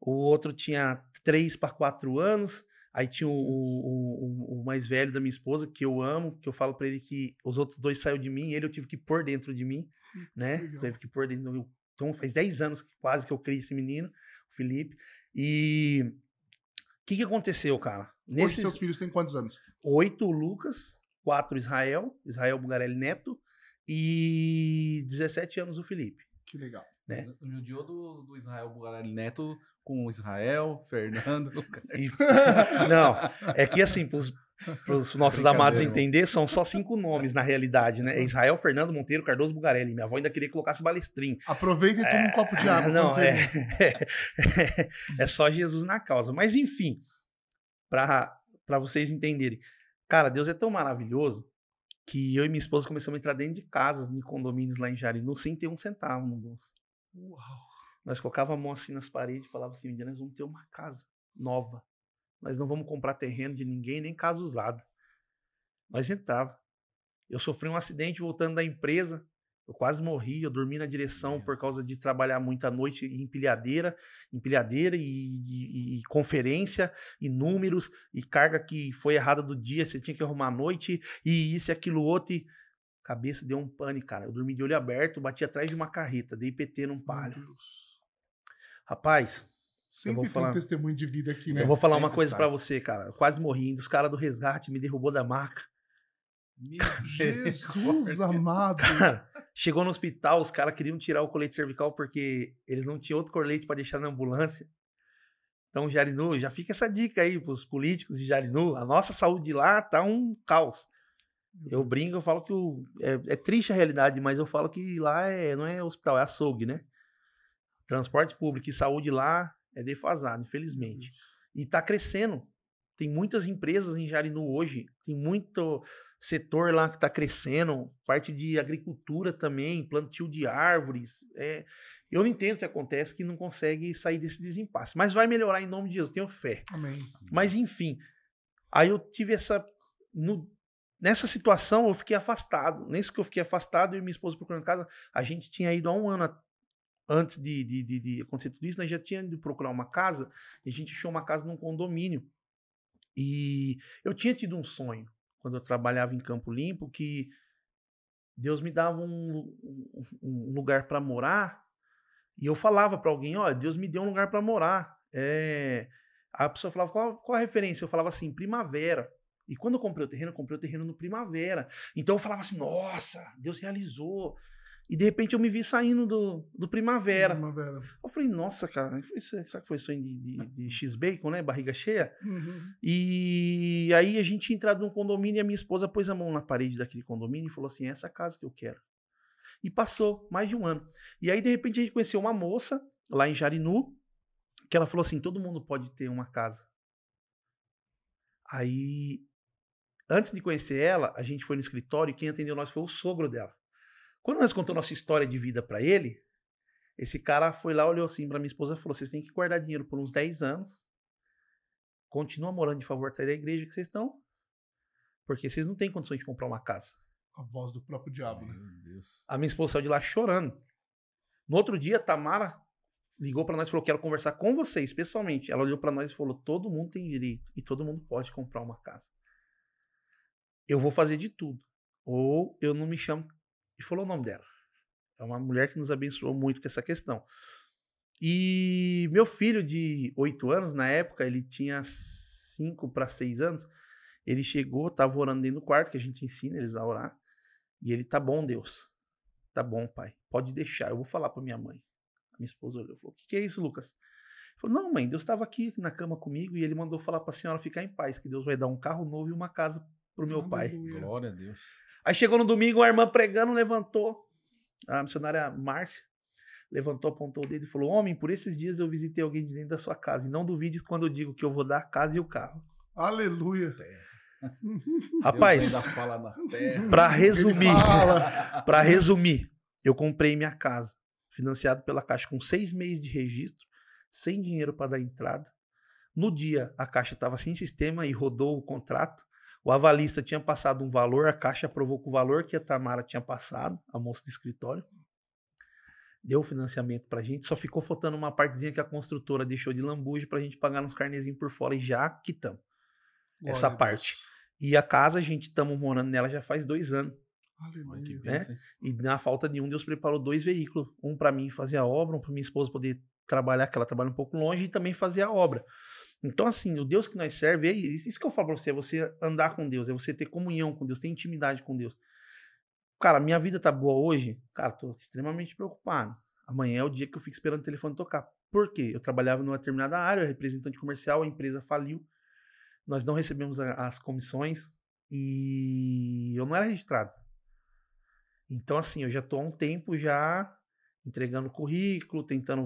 C: O outro tinha três para quatro anos, aí tinha o, o, o, o, mais velho da minha esposa, que eu amo, que eu falo para ele que os outros dois saiu de mim, ele eu tive que pôr dentro de mim, né? Legal. Teve que pôr dentro, então faz dez anos quase que eu criei esse menino, o Felipe, e que, que aconteceu, cara? Nesses... Hoje seus filhos têm quantos anos? Oito, Lucas. Quatro, Israel. Israel Bugarelli Neto. E 17 anos, o Felipe. Que legal. Né?
B: O judiou do, do Israel Bugarelli Neto com o Israel, Fernando. E... Não, é que assim, pros, para os nossos amados entender,
C: são só cinco nomes na realidade, né? Uhum. Israel, Fernando, Monteiro, Cardoso, Bugarelli. Minha avó ainda queria que colocasse balestrim. Aproveita e toma é... um copo de é, água. Não, é... é... é só Jesus na causa. Mas enfim, para vocês entenderem. Cara, Deus é tão maravilhoso que eu e minha esposa começamos a entrar dentro de casas, em condomínios lá em Jarinu, sem ter um centavo no bolso. Uau! Nós colocava a mão assim nas paredes e falava assim, nós vamos ter uma casa nova. Nós não vamos comprar terreno de ninguém, nem casa usada. Nós entrava. Eu sofri um acidente voltando da empresa. Eu quase morri, eu dormi na direção é. por causa de trabalhar muita noite em pilhadeira, empilhadeira e, e, e, conferência, e números, e carga que foi errada do dia, você tinha que arrumar a noite, e isso e aquilo outro. E... Cabeça deu um pane, cara. Eu dormi de olho aberto, bati atrás de uma carreta, dei PT num palho. Rapaz, Sempre eu vou falar, um testemunho de vida aqui, né? Eu vou falar Sempre uma coisa para você, cara. Eu quase morri. Um dos caras do resgate me derrubou da maca. Meu é Jesus amado. Cara, chegou no hospital, os caras queriam tirar o colete cervical porque eles não tinham outro colete para deixar na ambulância. Então, Jarinu, já fica essa dica aí pros políticos de Jarinu. A nossa saúde lá tá um caos. Eu brinco, eu falo que o, é, é, triste a realidade, mas eu falo que lá é, não é hospital, é açougue, né? Transporte público e saúde lá é defasado, infelizmente. Uhum. E está crescendo. Tem muitas empresas em Jarinu hoje, tem muito setor lá que está crescendo, parte de agricultura também, plantio de árvores. É, eu não entendo o que acontece, que não consegue sair desse desimpasse. Mas vai melhorar em nome de Deus, tenho fé. Amém. Mas enfim, aí eu tive essa. No, nessa situação eu fiquei afastado. Nesse que eu fiquei afastado, eu e minha esposa procurando casa, a gente tinha ido há um ano antes de, de, de, de acontecer tudo isso, nós né, já tínhamos ido procurar uma casa e a gente achou uma casa num condomínio. E eu tinha tido um sonho quando eu trabalhava em Campo Limpo que Deus me dava um, um lugar para morar e eu falava para alguém, ó, oh, Deus me deu um lugar para morar. É... A pessoa falava, qual, qual a referência? Eu falava assim, primavera. E quando eu comprei o terreno, eu comprei o terreno no primavera. Então eu falava assim, nossa, Deus realizou. E de repente eu me vi saindo do, do Primavera. Primavera. Eu falei, nossa, cara, foi, será que foi sonho de, de, de X-Bacon, né? Barriga cheia? Uhum. E aí a gente entrado num condomínio e a minha esposa pôs a mão na parede daquele condomínio e falou assim: essa é casa que eu quero. E passou mais de um ano. E aí, de repente, a gente conheceu uma moça lá em Jarinu, que ela falou assim: todo mundo pode ter uma casa. Aí, antes de conhecer ela, a gente foi no escritório e quem atendeu nós foi o sogro dela. Quando nós contamos nossa história de vida para ele, esse cara foi lá, olhou assim para minha esposa e falou: vocês têm que guardar dinheiro por uns 10 anos. Continua morando de favor atrás da igreja que vocês estão. Porque vocês não têm condições de comprar uma casa.
A: A voz do próprio diabo, né? A
C: minha esposa saiu de lá chorando. No outro dia, Tamara ligou para nós e falou: Quero conversar com vocês pessoalmente. Ela olhou para nós e falou: Todo mundo tem direito e todo mundo pode comprar uma casa. Eu vou fazer de tudo. Ou eu não me chamo e falou o nome dela. É uma mulher que nos abençoou muito com essa questão. E meu filho de oito anos, na época, ele tinha cinco para seis anos. Ele chegou, estava orando dentro do quarto, que a gente ensina eles a orar. E ele, tá bom, Deus. Tá bom, pai. Pode deixar, eu vou falar para minha mãe. A minha esposa olhou e falou: O que, que é isso, Lucas? Ele falou: Não, mãe, Deus estava aqui na cama comigo e ele mandou falar para a senhora ficar em paz, que Deus vai dar um carro novo e uma casa para o meu Aleluia.
B: pai. Glória a Deus.
C: Aí chegou no domingo, a irmã pregando, levantou, a missionária Márcia, levantou, apontou o dedo e falou: Homem, por esses dias eu visitei alguém de dentro da sua casa. E não duvide quando eu digo que eu vou dar a casa e o carro. Aleluia. É.
B: Rapaz, para
C: resumir, para resumir, eu comprei minha casa, financiado pela Caixa, com seis meses de registro, sem dinheiro para dar entrada. No dia, a Caixa estava sem sistema e rodou o contrato. O avalista tinha passado um valor, a caixa provou o valor que a Tamara tinha passado, a moça do escritório. Deu o financiamento pra gente, só ficou faltando uma partezinha que a construtora deixou de lambuja pra gente pagar nos carnezinhos por fora e já quitamos Glória essa parte. E a casa, a gente estamos morando nela já faz dois anos. Aleluia. Né? E na falta de um, Deus preparou dois veículos. Um para mim fazer a obra, um para minha esposa poder trabalhar, que ela trabalha um pouco longe, e também fazer a obra. Então, assim, o Deus que nós serve é isso. Isso que eu falo pra você, é você andar com Deus, é você ter comunhão com Deus, ter intimidade com Deus. Cara, minha vida tá boa hoje? Cara, tô extremamente preocupado. Amanhã é o dia que eu fico esperando o telefone tocar. Por quê? Eu trabalhava numa determinada área, eu era representante comercial, a empresa faliu, nós não recebemos a, as comissões e eu não era registrado. Então, assim, eu já tô há um tempo já entregando currículo, tentando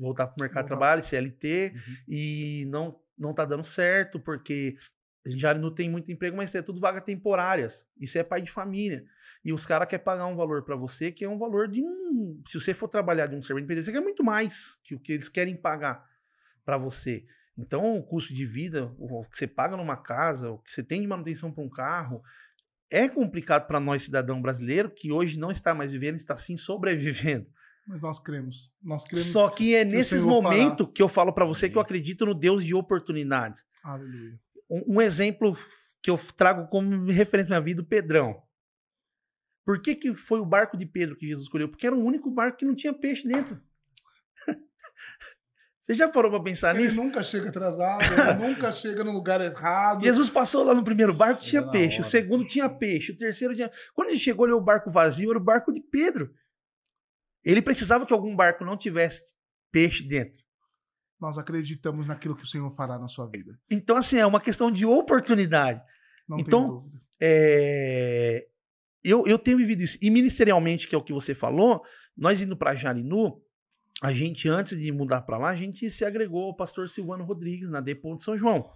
C: voltar para o mercado de trabalho, CLT, uhum. e não, não tá dando certo, porque a gente já não tem muito emprego, mas isso é tudo vaga temporárias. Isso é pai de família. E os caras querem pagar um valor para você que é um valor de um. Se você for trabalhar de um serviço independente, você quer muito mais que o que eles querem pagar para você. Então, o custo de vida, o que você paga numa casa, o que você tem de manutenção para um carro, é complicado para nós, cidadão brasileiro, que hoje não está mais vivendo, está sim sobrevivendo.
A: Mas nós cremos. Nós
C: cremos Só que é nesses momentos que eu falo para você que eu acredito no Deus de oportunidades. Aleluia. Um, um exemplo que eu trago como referência na minha vida, o Pedrão. Por que, que foi o barco de Pedro que Jesus escolheu? Porque era o único barco que não tinha peixe dentro. Você já parou pra pensar ele nisso? Ele nunca chega atrasado, ele nunca chega no lugar errado. Jesus passou lá no primeiro barco, chega tinha peixe. O segundo tinha peixe. O terceiro tinha. Quando ele chegou, olhou o barco vazio, era o barco de Pedro. Ele precisava que algum barco não tivesse peixe dentro.
A: Nós acreditamos naquilo que o Senhor fará na sua vida.
C: Então, assim, é uma questão de oportunidade.
A: Não então,
C: é... eu, eu tenho vivido isso. E ministerialmente, que é o que você falou, nós indo para Jarinu, a gente, antes de mudar para lá, a gente se agregou ao pastor Silvano Rodrigues, na D. Ponto São João.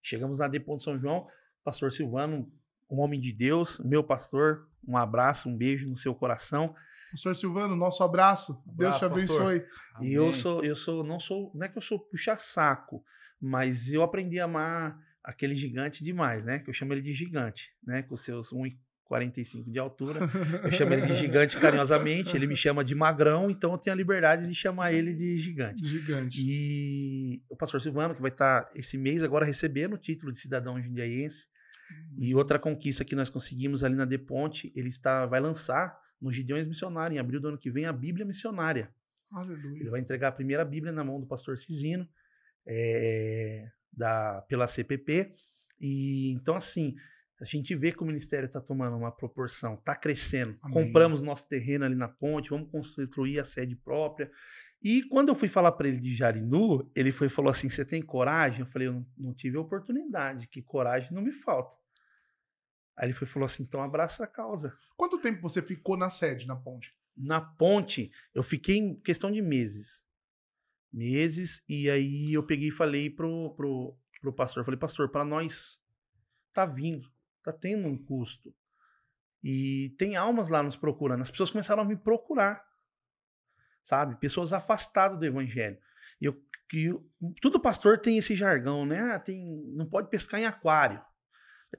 C: Chegamos na D. Ponto São João, pastor Silvano, um homem de Deus, meu pastor, um abraço, um beijo no seu coração. Pastor Silvano, nosso abraço. abraço Deus te abençoe. E eu sou, eu sou, não sou, não é que eu sou puxa-saco, mas eu aprendi a amar aquele gigante demais, né? Que eu chamo ele de gigante, né? Com seus 1,45 de altura. Eu chamo ele de gigante carinhosamente, ele me chama de magrão, então eu tenho a liberdade de chamar ele de gigante. Gigante. E o pastor Silvano, que vai estar tá esse mês agora recebendo o título de cidadão jundiaense. Hum. E outra conquista que nós conseguimos ali na De Ponte, ele está, vai lançar nos Gideões Missionários. Em abril do ano que vem, a Bíblia Missionária. Aleluia. Ele vai entregar a primeira Bíblia na mão do pastor Cisino, é, da, pela CPP. E então, assim, a gente vê que o ministério está tomando uma proporção, está crescendo. Amém. Compramos nosso terreno ali na ponte, vamos construir a sede própria. E quando eu fui falar para ele de Jarinu, ele foi falou assim: Você tem coragem? Eu falei: Eu não tive oportunidade, que coragem não me falta. Aí ele foi, falou assim: então abraça a causa. Quanto tempo você ficou na sede, na ponte? Na ponte, eu fiquei em questão de meses. Meses, e aí eu peguei e falei pro, pro, pro pastor: falei, pastor, para nós tá vindo, tá tendo um custo. E tem almas lá nos procurando. As pessoas começaram a me procurar, sabe? Pessoas afastadas do evangelho. E eu, eu, todo pastor tem esse jargão, né? Ah, tem, não pode pescar em aquário.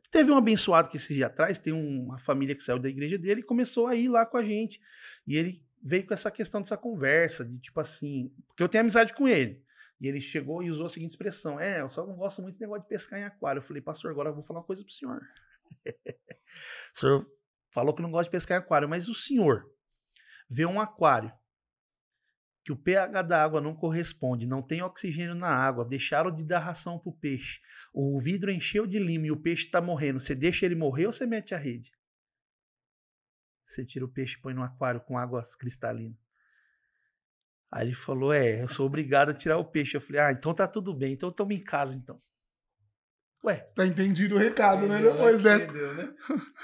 C: Teve um abençoado que esses dias atrás, tem uma família que saiu da igreja dele e começou a ir lá com a gente. E ele veio com essa questão dessa conversa, de tipo assim, porque eu tenho amizade com ele. E ele chegou e usou a seguinte expressão: É, eu só não gosto muito do negócio de pescar em aquário. Eu falei, pastor, agora eu vou falar uma coisa pro senhor. o senhor falou que não gosta de pescar em aquário, mas o senhor vê um aquário que o pH da água não corresponde, não tem oxigênio na água, deixaram de dar ração para o peixe, o vidro encheu de lima e o peixe está morrendo, você deixa ele morrer ou você mete a rede? Você tira o peixe e põe no aquário com água cristalina. Aí ele falou: É, eu sou obrigado a tirar o peixe. Eu falei: Ah, então tá tudo bem, então estamos em casa então. Ué.
A: Você tá entendido o recado, né, entendeu, né? Depois né? dessa. Entendeu, né?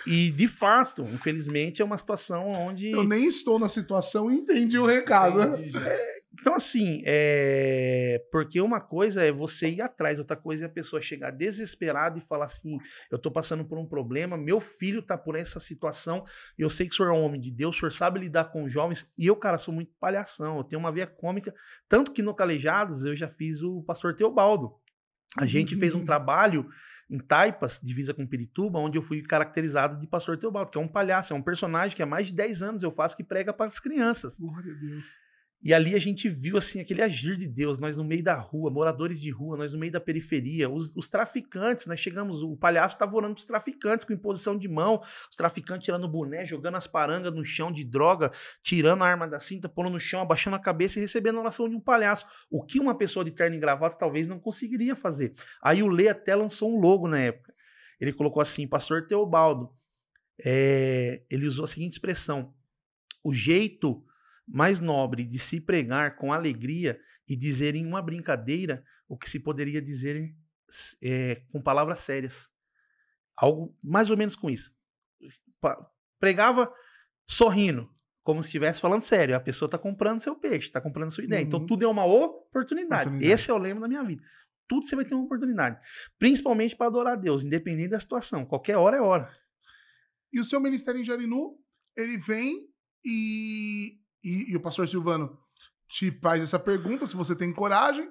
C: E, de fato, infelizmente, é uma situação onde. Eu nem estou na situação e entendi o recado. Entendi, é, então, assim, é... porque uma coisa é você ir atrás, outra coisa é a pessoa chegar desesperada e falar assim: eu estou passando por um problema, meu filho está por essa situação, eu sei que o senhor é um homem de Deus, o senhor sabe lidar com jovens, e eu, cara, sou muito palhação, eu tenho uma veia cômica, tanto que no Calejados eu já fiz o pastor Teobaldo. A gente fez um uhum. trabalho em Taipas, divisa com Pirituba, onde eu fui caracterizado de Pastor Teobaldo, que é um palhaço, é um personagem que há mais de 10 anos eu faço que prega para as crianças. Glória a Deus. E ali a gente viu assim aquele agir de Deus, nós no meio da rua, moradores de rua, nós no meio da periferia, os, os traficantes, nós né? chegamos, o palhaço estava orando para os traficantes com imposição de mão, os traficantes tirando o boné, jogando as parangas no chão de droga, tirando a arma da cinta, pondo no chão, abaixando a cabeça e recebendo a oração de um palhaço, o que uma pessoa de terno e gravata talvez não conseguiria fazer. Aí o Lê até lançou um logo na época. Ele colocou assim, pastor Teobaldo, é, ele usou a seguinte expressão, o jeito mais nobre de se pregar com alegria e dizer em uma brincadeira o que se poderia dizer é, com palavras sérias. Algo mais ou menos com isso. Pregava sorrindo, como se estivesse falando sério. A pessoa está comprando seu peixe, está comprando sua ideia. Então, uhum. Então tudo é uma oportunidade. oportunidade. Esse é o lema da minha vida. Tudo você vai ter uma oportunidade. Principalmente para adorar a Deus, independente da situação. Qualquer hora é hora. E o seu ministério em
A: Jarinu, ele vem e e, e o pastor Silvano te faz essa pergunta, se você tem coragem,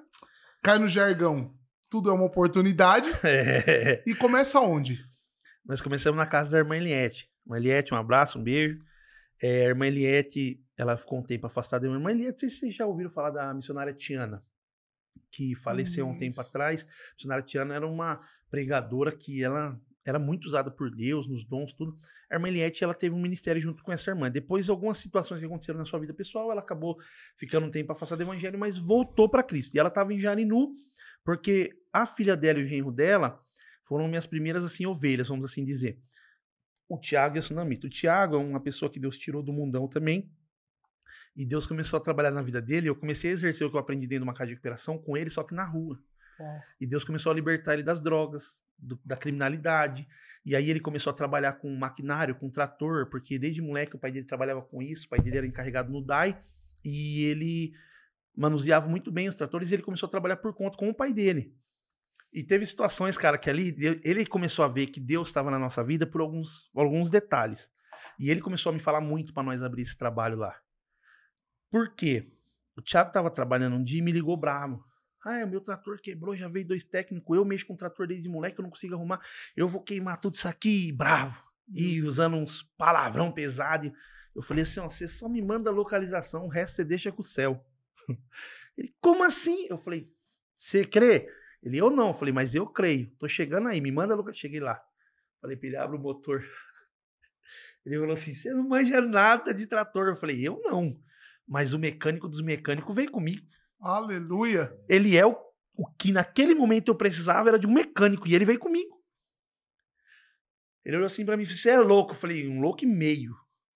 A: cai no jargão, tudo é uma oportunidade.
C: É. E começa onde? Nós começamos na casa da irmã Eliette. Irmã Eliette, um abraço, um beijo. É, a irmã Eliette, ela ficou um tempo afastada. A irmã Eliette, não sei se vocês já ouviram falar da missionária Tiana, que faleceu hum, um tempo atrás. A missionária Tiana era uma pregadora que ela era é muito usada por Deus, nos dons, tudo. A irmã Eliette, ela teve um ministério junto com essa irmã. Depois, algumas situações que aconteceram na sua vida pessoal, ela acabou ficando um tempo afastada do evangelho, mas voltou para Cristo. E ela estava em Jarinu, porque a filha dela e o genro dela foram minhas primeiras, assim, ovelhas, vamos assim dizer. O Tiago e é a Tsunamita. O Tiago é uma pessoa que Deus tirou do mundão também, e Deus começou a trabalhar na vida dele. Eu comecei a exercer o que eu aprendi dentro de uma casa de recuperação com ele, só que na rua. É. E Deus começou a libertar ele das drogas, do, da criminalidade. E aí ele começou a trabalhar com maquinário, com trator, porque desde moleque o pai dele trabalhava com isso, o pai dele era encarregado no DAI. E ele manuseava muito bem os tratores e ele começou a trabalhar por conta com o pai dele. E teve situações, cara, que ali ele começou a ver que Deus estava na nossa vida por alguns, alguns detalhes. E ele começou a me falar muito para nós abrir esse trabalho lá. Por quê? O Thiago estava trabalhando um dia e me ligou bravo. Ah, meu trator quebrou, já veio dois técnicos. Eu mexo com o trator desde moleque, eu não consigo arrumar. Eu vou queimar tudo isso aqui, bravo. E uhum. usando uns palavrão pesado. Eu falei assim: ó, você só me manda a localização, o resto você deixa com o céu. Ele, como assim? Eu falei: você crê? Ele, eu não. Eu falei: mas eu creio. Tô chegando aí, me manda a localização. Cheguei lá. Falei pra ele: abre o motor. Ele falou assim: você não manja nada de trator. Eu falei: eu não. Mas o mecânico dos mecânicos veio comigo. Aleluia. Ele é o, o que naquele momento eu precisava era de um mecânico e ele veio comigo. Ele olhou assim para mim e disse: Você é louco? Eu falei: Um louco e meio.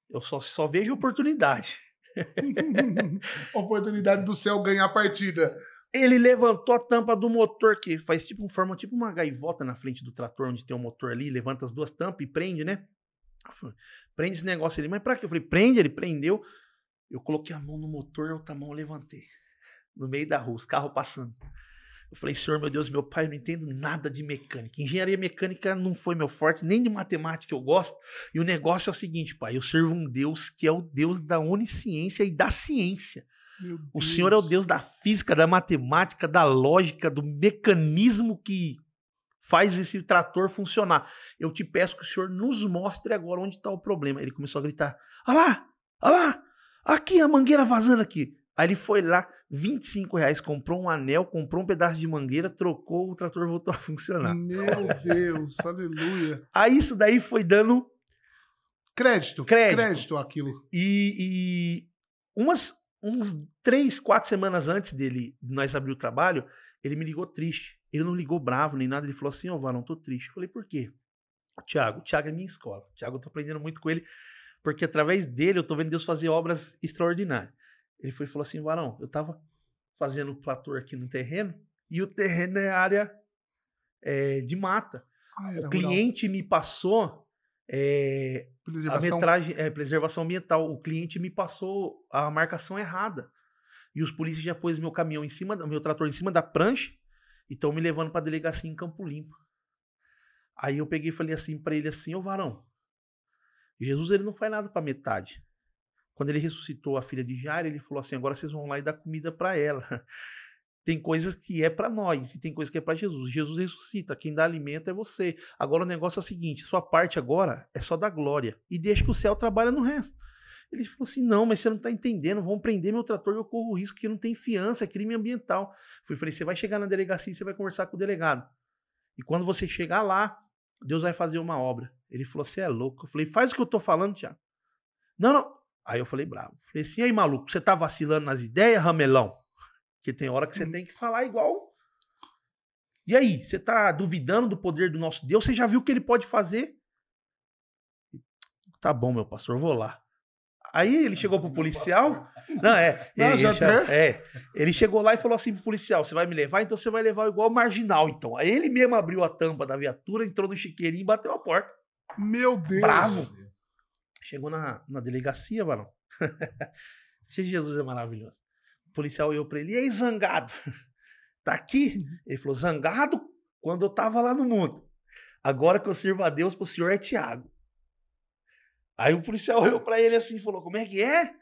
C: Eu só, só vejo oportunidade. oportunidade do céu ganhar a partida. Ele levantou a tampa do motor, que faz tipo um forma, tipo uma gaivota na frente do trator, onde tem um motor ali, levanta as duas tampas e prende, né? Falei, prende esse negócio ali. Mas pra quê? Eu falei, prende, ele prendeu. Eu coloquei a mão no motor, outra mão eu levantei no meio da rua, os carros passando. Eu falei, senhor, meu Deus, meu pai, eu não entendo nada de mecânica. Engenharia mecânica não foi meu forte, nem de matemática eu gosto. E o negócio é o seguinte, pai, eu servo um Deus que é o Deus da onisciência e da ciência. O senhor é o Deus da física, da matemática, da lógica, do mecanismo que faz esse trator funcionar. Eu te peço que o senhor nos mostre agora onde está o problema. Ele começou a gritar: Olha lá, olha lá, aqui a mangueira vazando aqui. Aí ele foi lá, 25 reais, comprou um anel, comprou um pedaço de mangueira, trocou, o trator voltou a funcionar.
A: Meu Deus, aleluia.
C: Aí isso daí foi dando. Crédito, crédito, crédito aquilo. E, e umas, uns três, quatro semanas antes dele nós abrir o trabalho, ele me ligou triste. Ele não ligou bravo nem nada. Ele falou assim: Ó, oh, tô triste. Eu falei: Por quê? Tiago, o Tiago é minha escola. Tiago, eu tô aprendendo muito com ele, porque através dele eu tô vendo Deus fazer obras extraordinárias. Ele foi e falou assim: Varão, eu tava fazendo o platô aqui no terreno e o terreno é área é, de mata.
A: Ah, o cliente
C: rural. me passou é, a metragem, é, preservação ambiental. O cliente me passou a marcação errada. E os policiais já pôs meu caminhão em cima, meu trator em cima da prancha e estão me levando pra delegacia em Campo Limpo. Aí eu peguei e falei assim para ele assim, ô varão, Jesus ele não faz nada para metade. Quando ele ressuscitou a filha de Jairo, ele falou assim: agora vocês vão lá e dar comida para ela. Tem coisas que é para nós e tem coisas que é para Jesus. Jesus ressuscita, quem dá alimento é você. Agora o negócio é o seguinte: sua parte agora é só da glória e deixa que o céu trabalha no resto. Ele falou assim: não, mas você não está entendendo, vão prender meu trator e eu corro risco que não tem fiança, é crime ambiental. Eu falei: você vai chegar na delegacia e você vai conversar com o delegado. E quando você chegar lá, Deus vai fazer uma obra. Ele falou: você é louco. Eu falei: faz o que eu estou falando, Tiago. Não, não, Aí eu falei bravo. Falei assim, aí maluco, você tá vacilando nas ideias, ramelão? Que tem hora que você uhum. tem que falar igual. E aí, você tá duvidando do poder do nosso Deus? Você já viu o que ele pode fazer? Tá bom, meu pastor, vou lá. Aí ele chegou pro policial. Não, é. ele, já, é. Ele chegou lá e falou assim pro policial: você vai me levar, então você vai levar igual marginal, então. Aí ele mesmo abriu a tampa da viatura, entrou no chiqueirinho e bateu a porta. Meu Deus! Bravo! Chegou na, na delegacia, Varão. Jesus é maravilhoso. O policial olhou pra ele, ei, zangado, tá aqui? Uhum. Ele falou, zangado quando eu tava lá no mundo. Agora que eu sirvo a Deus pro senhor é Tiago. Aí o policial olhou pra ele assim e falou, como é que é?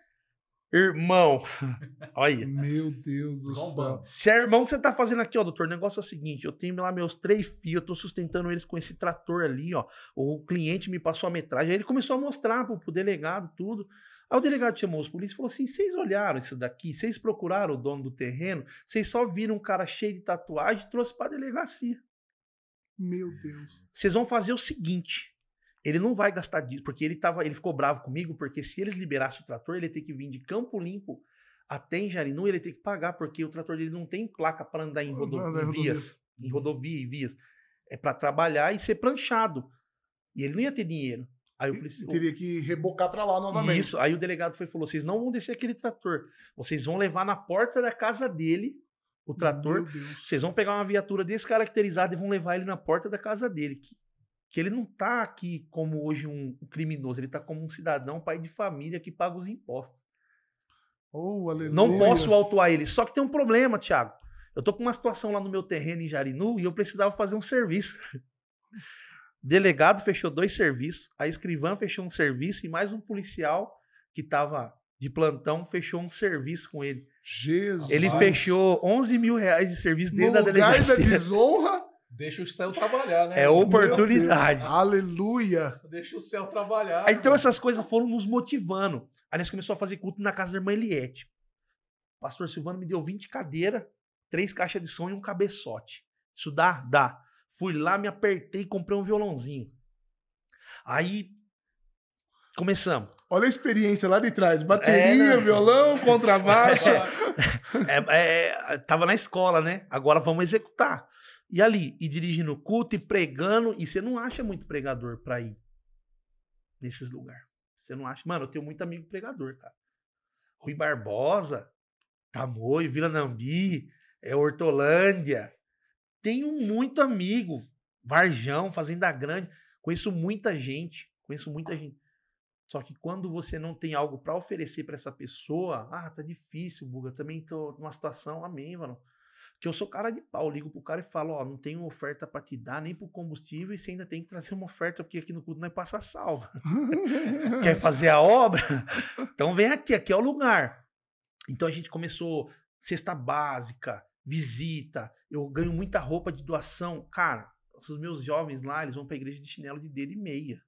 C: Irmão. Olha. Meu Deus do céu. Se é irmão que você tá fazendo aqui, ó, doutor, o negócio é o seguinte: eu tenho lá meus três filhos, eu tô sustentando eles com esse trator ali, ó. O cliente me passou a metragem. Aí ele começou a mostrar pro, pro delegado tudo. Aí o delegado chamou os polícias e falou assim: vocês olharam isso daqui, vocês procuraram o dono do terreno, vocês só viram um cara cheio de tatuagem e trouxe pra delegacia. Meu Deus. Vocês vão fazer o seguinte: ele não vai gastar disso, porque ele, tava, ele ficou bravo comigo, porque se eles liberassem o trator, ele teria que vir de Campo Limpo até em Jarinu, ele teria que pagar, porque o trator dele não tem placa para andar em, rodo... em vias. Em rodovia e vias. É para trabalhar e ser pranchado. E ele não ia ter dinheiro. Aí eu preciso... Teria que rebocar para lá novamente. Isso. Aí o delegado foi falou: vocês não vão descer aquele trator. Vocês vão levar na porta da casa dele o trator. Vocês vão pegar uma viatura descaracterizada e vão levar ele na porta da casa dele. Que que ele não está aqui como hoje um criminoso, ele está como um cidadão, pai de família que paga os impostos. Oh, não posso autuar ele. Só que tem um problema, Thiago. Eu tô com uma situação lá no meu terreno em Jarinu e eu precisava fazer um serviço. Delegado fechou dois serviços, a escrivã fechou um serviço e mais um policial que estava de plantão fechou um serviço com ele. Jesus. Ele fechou 11 mil reais de serviço dentro no da delegacia. Lugar da desonra?
B: Deixa o céu trabalhar, né? É oportunidade.
C: Aleluia.
B: Deixa o céu trabalhar. Aí, então
C: essas coisas foram nos motivando. Aí nós começamos a fazer culto na casa da irmã Eliette. O pastor Silvano me deu 20 cadeiras, três caixas de som e um cabeçote. Isso dá? Dá. Fui lá, me apertei e comprei um violãozinho. Aí começamos. Olha a experiência lá de trás. É, Bateria, é, violão, contrabaixo. É, é, é, tava na escola, né? Agora vamos executar. E ali, e dirigindo culto e pregando, e você não acha muito pregador pra ir nesses lugares. Você não acha. Mano, eu tenho muito amigo pregador, cara. Rui Barbosa, Tamoio, Vila Nambi, é Hortolândia. Tenho muito amigo. Varjão, Fazenda Grande. Conheço muita gente. Conheço muita gente. Só que quando você não tem algo para oferecer para essa pessoa, ah, tá difícil, Buga, também tô numa situação, amém, mano. Que eu sou cara de pau, ligo pro cara e falo, ó, não tenho oferta para te dar nem pro combustível e você ainda tem que trazer uma oferta, porque aqui no culto não é passar salva. Quer fazer a obra? Então vem aqui, aqui é o lugar. Então a gente começou cesta básica, visita, eu ganho muita roupa de doação. Cara, os meus jovens lá, eles vão pra igreja de chinelo de dedo e meia.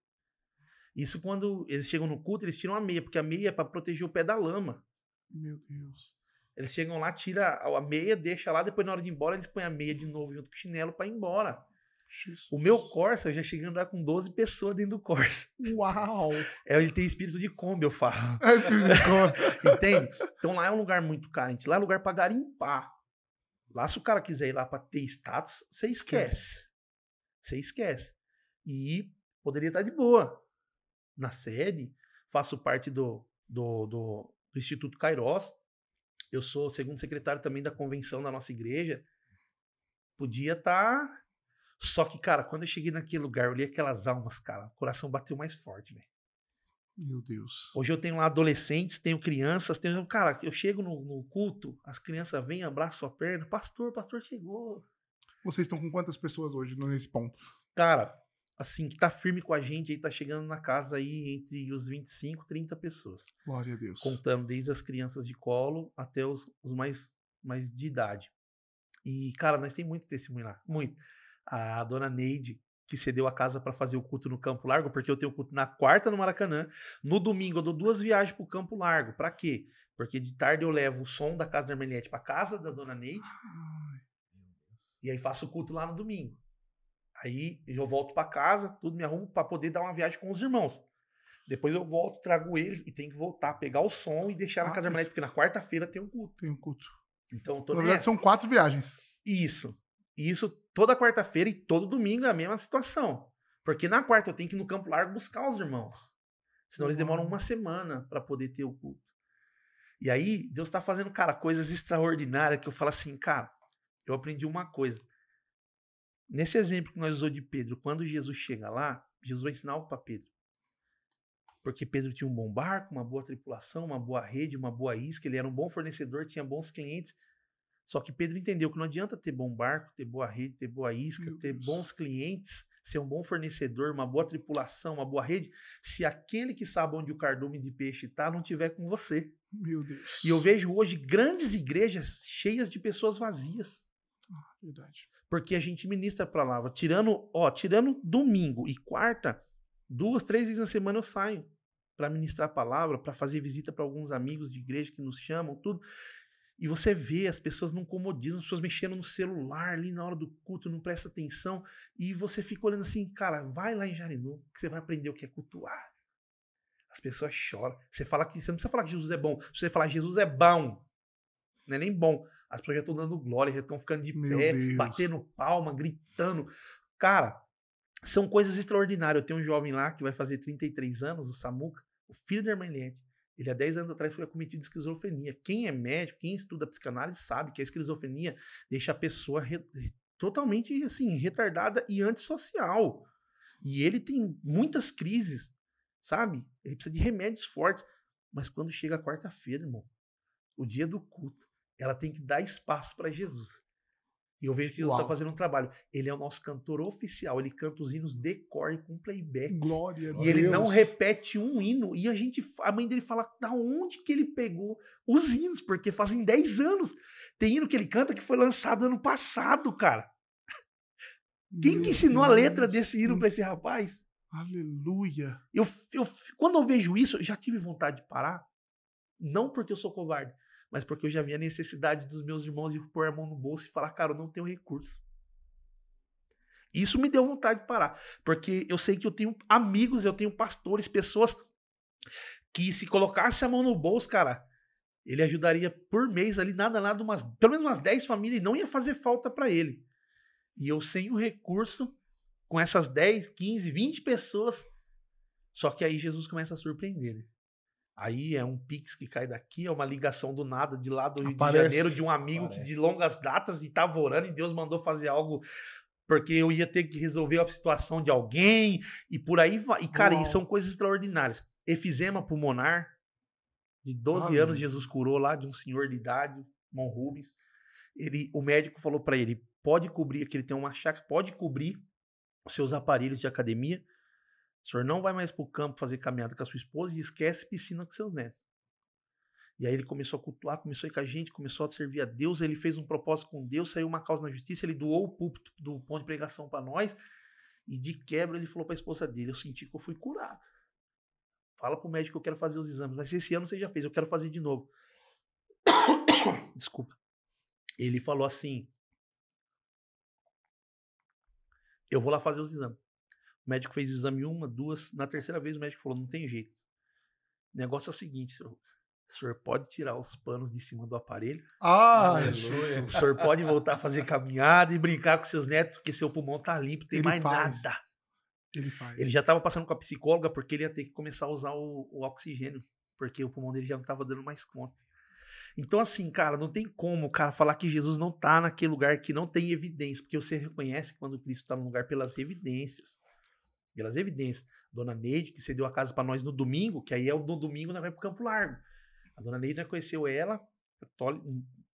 C: Isso quando eles chegam no culto, eles tiram a meia, porque a meia é para proteger o pé da lama.
A: Meu Deus.
C: Eles chegam lá, tira a meia, deixa lá, depois na hora de ir embora, eles põem a meia de novo junto com o chinelo para ir embora. Jesus. O meu Corsa, eu já cheguei a andar com 12 pessoas dentro do Corsa. Uau! É, ele tem espírito de Kombi, eu falo. É espírito de Kombi. Entende? Então lá é um lugar muito carente. Lá é lugar para garimpar. Lá, se o cara quiser ir lá para ter status, você esquece. Você esquece. E poderia estar de boa. Na sede, faço parte do, do, do, do Instituto Kairos eu sou segundo secretário também da convenção da nossa igreja. Podia estar. Tá... Só que, cara, quando eu cheguei naquele lugar, eu li aquelas almas, cara, o coração bateu mais forte, velho. Meu Deus. Hoje eu tenho lá adolescentes, tenho crianças, tenho. Cara, eu chego no, no culto, as crianças vêm, abraçam a perna, pastor, pastor chegou. Vocês estão com quantas pessoas hoje nesse ponto? Cara, assim, que tá firme com a gente, aí tá chegando na casa aí entre os 25, 30 pessoas. Glória a Deus. Contando desde as crianças de colo até os, os mais, mais de idade. E, cara, nós tem muito testemunho lá, muito. A dona Neide, que cedeu a casa para fazer o culto no Campo Largo, porque eu tenho culto na quarta no Maracanã. No domingo eu dou duas viagens pro Campo Largo. Para quê? Porque de tarde eu levo o som da casa da Hermeliette para casa da dona Neide. Ai, e aí faço o culto lá no domingo. Aí eu volto para casa, tudo me arrumo para poder dar uma viagem com os irmãos. Depois eu volto, trago eles e tem que voltar, pegar o som e deixar ah, na casa da minha porque na quarta-feira tem um culto. Tem um culto. Então, tô Na verdade, nessa. são quatro viagens. Isso. Isso toda quarta-feira e todo domingo é a mesma situação. Porque na quarta eu tenho que ir no Campo Largo buscar os irmãos. Senão eles demoram uma uhum. semana para poder ter o culto. E aí, Deus está fazendo, cara, coisas extraordinárias que eu falo assim, cara, eu aprendi uma coisa. Nesse exemplo que nós usamos de Pedro, quando Jesus chega lá, Jesus vai ensinar algo para Pedro. Porque Pedro tinha um bom barco, uma boa tripulação, uma boa rede, uma boa isca, ele era um bom fornecedor, tinha bons clientes. Só que Pedro entendeu que não adianta ter bom barco, ter boa rede, ter boa isca, Meu ter Deus. bons clientes, ser um bom fornecedor, uma boa tripulação, uma boa rede, se aquele que sabe onde o cardume de peixe está não tiver com você. Meu Deus. E eu vejo hoje grandes igrejas cheias de pessoas vazias. Ah, verdade. Porque a gente ministra a palavra. Tirando, ó, tirando domingo e quarta, duas, três vezes na semana eu saio para ministrar a palavra, para fazer visita para alguns amigos de igreja que nos chamam, tudo. E você vê as pessoas não comodismo, as pessoas mexendo no celular ali na hora do culto, não presta atenção, e você fica olhando assim, cara, vai lá em Jarinu, que você vai aprender o que é cultuar. As pessoas choram. Você fala que você não precisa falar que Jesus é bom, você falar Jesus é bom. Não é nem bom. As pessoas já estão dando glória, já estão ficando de Meu pé, Deus. batendo palma, gritando. Cara, são coisas extraordinárias. Eu tenho um jovem lá que vai fazer 33 anos, o Samuca, o filho da irmã Eliette. Ele há 10 anos atrás foi acometido de esquizofrenia. Quem é médico, quem estuda psicanálise sabe que a esquizofrenia deixa a pessoa re... totalmente assim retardada e antissocial. E ele tem muitas crises, sabe? Ele precisa de remédios fortes. Mas quando chega quarta-feira, irmão, o dia do culto, ela tem que dar espaço para Jesus. E eu vejo que Jesus está fazendo um trabalho. Ele é o nosso cantor oficial, ele canta os hinos de cor com playback. Glória a Deus. E ele não repete um hino. E a gente, a mãe dele fala da onde que ele pegou os hinos, porque fazem 10 anos. Tem hino que ele canta que foi lançado ano passado, cara. Quem que ensinou a letra desse hino para esse rapaz?
A: Aleluia.
C: Eu, eu, quando eu vejo isso, eu já tive vontade de parar. Não porque eu sou covarde, mas porque eu já vi a necessidade dos meus irmãos e pôr a mão no bolso e falar, cara, eu não tenho recurso. Isso me deu vontade de parar, porque eu sei que eu tenho amigos, eu tenho pastores, pessoas que se colocasse a mão no bolso, cara, ele ajudaria por mês ali, nada, nada, umas, pelo menos umas 10 famílias e não ia fazer falta para ele. E eu sem o recurso, com essas 10, 15, 20 pessoas, só que aí Jesus começa a surpreender, né? Aí é um pix que cai daqui, é uma ligação do nada de lá do Rio Aparece. de Janeiro, de um amigo Aparece. que de longas datas e tava orando e Deus mandou fazer algo porque eu ia ter que resolver a situação de alguém e por aí vai. E cara, e são coisas extraordinárias. Efizema pulmonar, de 12 ah, anos, Jesus curou lá de um senhor de idade, Mão Rubens. Ele, o médico falou para ele: pode cobrir, que ele tem uma chácara, pode cobrir os seus aparelhos de academia o senhor não vai mais para o campo fazer caminhada com a sua esposa e esquece piscina com seus netos. E aí ele começou a cultuar, começou a ir com a gente, começou a servir a Deus, ele fez um propósito com Deus, saiu uma causa na justiça, ele doou o púlpito do ponto de pregação para nós, e de quebra ele falou para a esposa dele: Eu senti que eu fui curado. Fala pro médico que eu quero fazer os exames, mas esse ano você já fez, eu quero fazer de novo. Desculpa. Ele falou assim: Eu vou lá fazer os exames. O médico fez o exame uma, duas. Na terceira vez o médico falou: não tem jeito. O negócio é o seguinte, senhor. O senhor pode tirar os panos de cima do aparelho. Ah, né? aleluia. O senhor pode voltar a fazer caminhada e brincar com seus netos, porque seu pulmão tá limpo, tem Ele mais faz. nada. Ele faz. Ele já estava passando com a psicóloga porque ele ia ter que começar a usar o, o oxigênio, porque o pulmão dele já não estava dando mais conta. Então, assim, cara, não tem como, cara, falar que Jesus não está naquele lugar que não tem evidência, porque você reconhece quando Cristo está no lugar pelas evidências pelas evidências. Dona Neide, que cedeu a casa para nós no domingo, que aí é o domingo, nós vamos pro Campo Largo. A dona Neide, conheceu ela,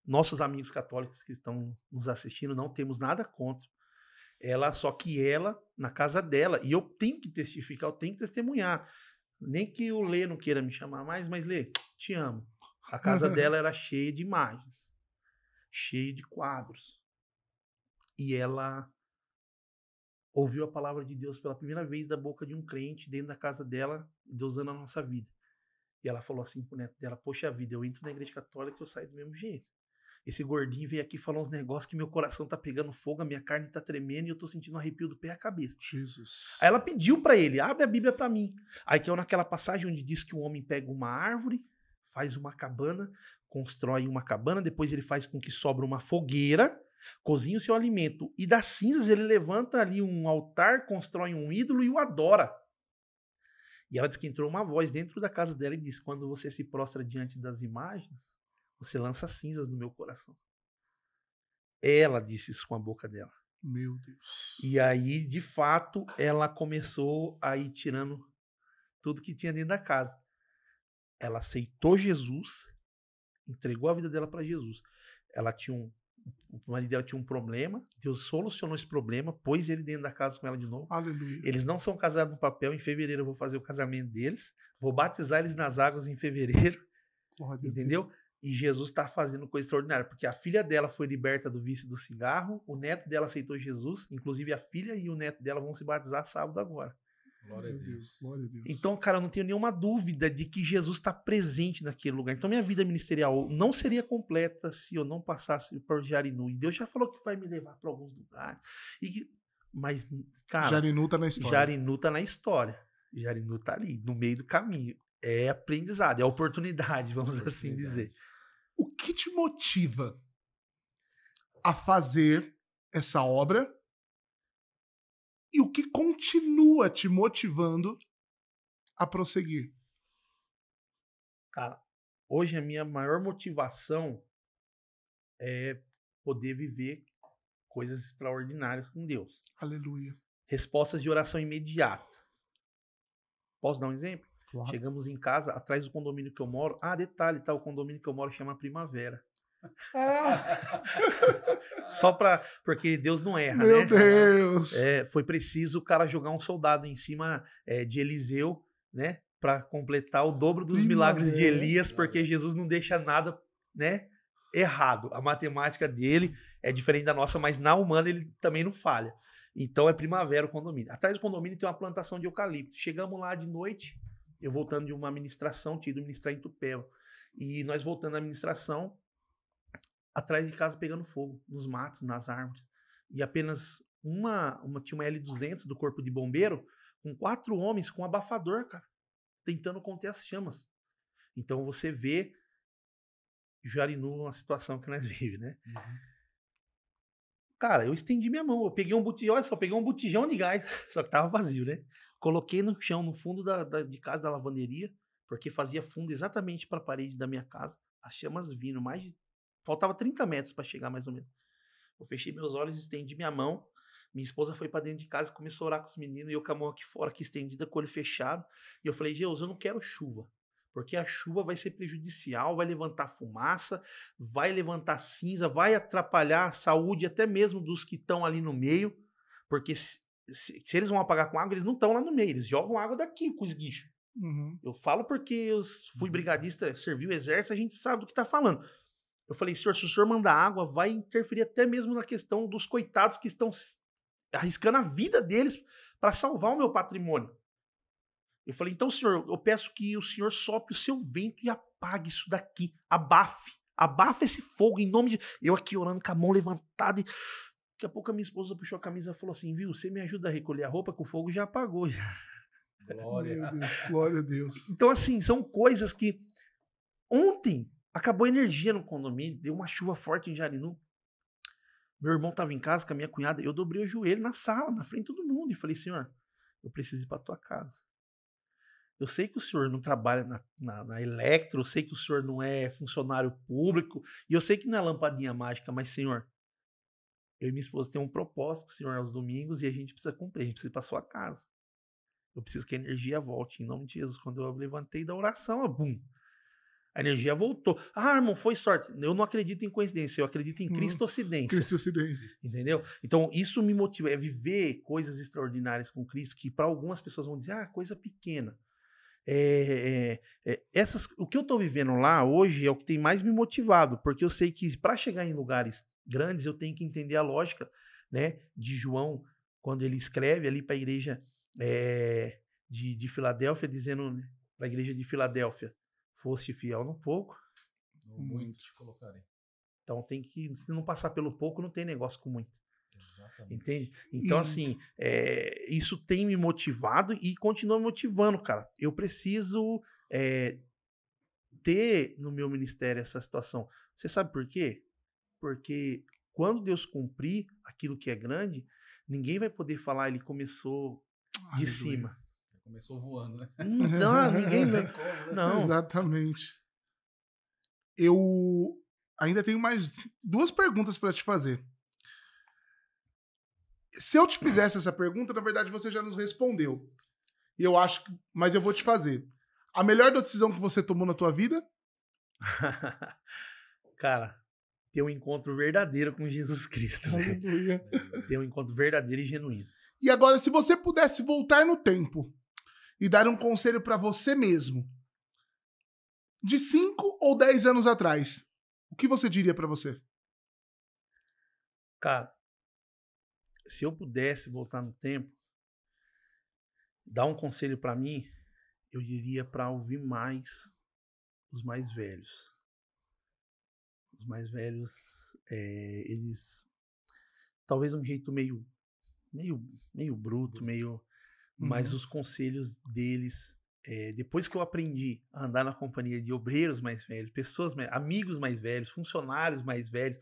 C: nossos amigos católicos que estão nos assistindo, não temos nada contra. Ela, só que ela, na casa dela, e eu tenho que testificar, eu tenho que testemunhar. Nem que o Lê não queira me chamar mais, mas Lê, te amo. A casa dela era cheia de imagens, cheia de quadros. E ela ouviu a palavra de Deus pela primeira vez da boca de um crente dentro da casa dela, Deus usando a nossa vida. E ela falou assim pro neto dela: Poxa vida, eu entro na igreja católica e eu saio do mesmo jeito. Esse gordinho veio aqui falar uns negócios que meu coração tá pegando fogo, a minha carne tá tremendo e eu tô sentindo um arrepio do pé à cabeça. Jesus. Aí ela pediu para ele: abre a Bíblia para mim. Aí que é naquela passagem onde diz que um homem pega uma árvore, faz uma cabana, constrói uma cabana, depois ele faz com que sobra uma fogueira cozinha o seu alimento e das cinzas ele levanta ali um altar, constrói um ídolo e o adora. E ela diz que entrou uma voz dentro da casa dela e diz: Quando você se prostra diante das imagens, você lança cinzas no meu coração. Ela disse isso com a boca dela. Meu Deus. E aí, de fato, ela começou a ir tirando tudo que tinha dentro da casa. Ela aceitou Jesus, entregou a vida dela para Jesus. Ela tinha um o marido dela tinha um problema, Deus solucionou esse problema, pôs ele dentro da casa com ela de novo. Aleluia. Eles não são casados no papel, em fevereiro eu vou fazer o casamento deles, vou batizar eles nas águas em fevereiro. entendeu? Deus. E Jesus está fazendo coisa extraordinária, porque a filha dela foi liberta do vício do cigarro, o neto dela aceitou Jesus, inclusive a filha e o neto dela vão se batizar sábado agora. Glória a Deus. Glória a Deus. Então, cara, eu não tenho nenhuma dúvida de que Jesus está presente naquele lugar. Então, minha vida ministerial não seria completa se eu não passasse por Jarinu. E Deus já falou que vai me levar para alguns lugares. E Mas, cara. Jarinu está na história. Jarinu está na história. Jarinu está ali, no meio do caminho. É aprendizado, é oportunidade, vamos assim oportunidade. assim dizer. O que te motiva a fazer essa obra
A: e o que continua te motivando a prosseguir?
C: Cara, hoje a minha maior motivação é poder viver coisas extraordinárias com Deus. Aleluia. Respostas de oração imediata. Posso dar um exemplo? Claro. Chegamos em casa, atrás do condomínio que eu moro. Ah, detalhe, tá? O condomínio que eu moro chama Primavera.
B: É.
C: Só para porque Deus não erra, Meu né? Meu Deus! É, foi preciso o cara jogar um soldado em cima é, de Eliseu, né? Para completar o dobro dos milagres de Elias, porque Jesus não deixa nada, né? Errado. A matemática dele é diferente da nossa, mas na humana ele também não falha. Então é primavera o condomínio. Atrás do condomínio tem uma plantação de eucalipto. Chegamos lá de noite, eu voltando de uma administração, tinha ido ministrar em Tupéu. E nós voltando à administração, atrás de casa pegando fogo, nos matos, nas árvores. E apenas uma, uma tinha uma L200 do corpo de bombeiro com quatro homens com um abafador, cara, tentando conter as chamas. Então você vê Jarinu a situação que nós vivemos, né? Uhum. Cara, eu estendi minha mão, eu peguei um botijão, olha só, peguei um botijão de gás, só que tava vazio, né? Coloquei no chão, no fundo da, da de casa da lavanderia, porque fazia fundo exatamente para a parede da minha casa. As chamas vindo, mais de Faltava 30 metros para chegar, mais ou menos. Eu fechei meus olhos, estendi minha mão. Minha esposa foi para dentro de casa e começou a orar com os meninos. E eu com a mão aqui fora, aqui estendida, com o olho fechado. E eu falei, Deus, eu não quero chuva. Porque a chuva vai ser prejudicial, vai levantar fumaça, vai levantar cinza, vai atrapalhar a saúde até mesmo dos que estão ali no meio. Porque se, se, se, eles vão apagar com água, eles não estão lá no meio. Eles jogam água daqui com os guichos. Uhum. Eu falo porque eu fui uhum. brigadista, servi o exército, a gente sabe do que está falando. Eu falei, senhor, se o senhor mandar água, vai interferir até mesmo na questão dos coitados que estão arriscando a vida deles para salvar o meu patrimônio. Eu falei, então, senhor, eu peço que o senhor sopre o seu vento e apague isso daqui. Abafe. abafe esse fogo em nome de. Eu aqui orando com a mão levantada e. Daqui a pouco a minha esposa puxou a camisa e falou assim: viu, você me ajuda a recolher a roupa que o fogo já apagou. Glória. Deus, glória a Deus. Então, assim, são coisas que. Ontem Acabou a energia no condomínio, deu uma chuva forte em Jarinu. Meu irmão estava em casa com a minha cunhada, eu dobrei o joelho na sala, na frente de todo mundo, e falei: Senhor, eu preciso ir para tua casa. Eu sei que o senhor não trabalha na, na, na Electro, eu sei que o senhor não é funcionário público, e eu sei que não é lampadinha mágica, mas, senhor, eu e minha esposa temos um propósito senhor aos domingos e a gente precisa cumprir, a gente precisa ir para sua casa. Eu preciso que a energia volte em nome de Jesus. Quando eu levantei da oração, ó, bum, a energia voltou. Ah, irmão, foi sorte. Eu não acredito em coincidência, eu acredito em hum. Cristo, Cristo, ocidência. Entendeu? Então, isso me motiva, é viver coisas extraordinárias com Cristo, que para algumas pessoas vão dizer, ah, coisa pequena. É, é, é, essas, o que eu estou vivendo lá hoje é o que tem mais me motivado, porque eu sei que para chegar em lugares grandes eu tenho que entender a lógica né, de João, quando ele escreve ali para a igreja é, de, de Filadélfia, dizendo né, para a igreja de Filadélfia fosse fiel no pouco, no muito te colocarei. Então tem que, se não passar pelo pouco, não tem negócio com muito. Exatamente. Entende? Então, e... assim, é, isso tem me motivado e continua me motivando, cara. Eu preciso é, ter no meu ministério essa situação. Você sabe por quê? Porque quando Deus cumprir aquilo que é grande, ninguém vai poder falar, ele
B: começou de cima. Começou voando, né? Não, ninguém. Né? Não.
A: Exatamente. Eu ainda tenho mais duas perguntas para te fazer. Se eu te fizesse essa pergunta, na verdade você já nos respondeu. E eu acho que, mas eu vou te fazer. A melhor decisão que você tomou na tua vida?
C: Cara, ter um encontro verdadeiro com Jesus Cristo. Né? ter um encontro verdadeiro e genuíno.
A: E agora, se você pudesse voltar no tempo, e dar um conselho para você mesmo de 5 ou 10 anos atrás, o que você diria para você?
C: Cara, se eu pudesse voltar no tempo, dar um conselho para mim, eu diria para ouvir mais os mais velhos. Os mais velhos, é, eles talvez um jeito meio meio meio bruto, meio mas uhum. os conselhos deles, é, depois que eu aprendi a andar na companhia de obreiros mais velhos, pessoas, mais, amigos mais velhos, funcionários mais velhos,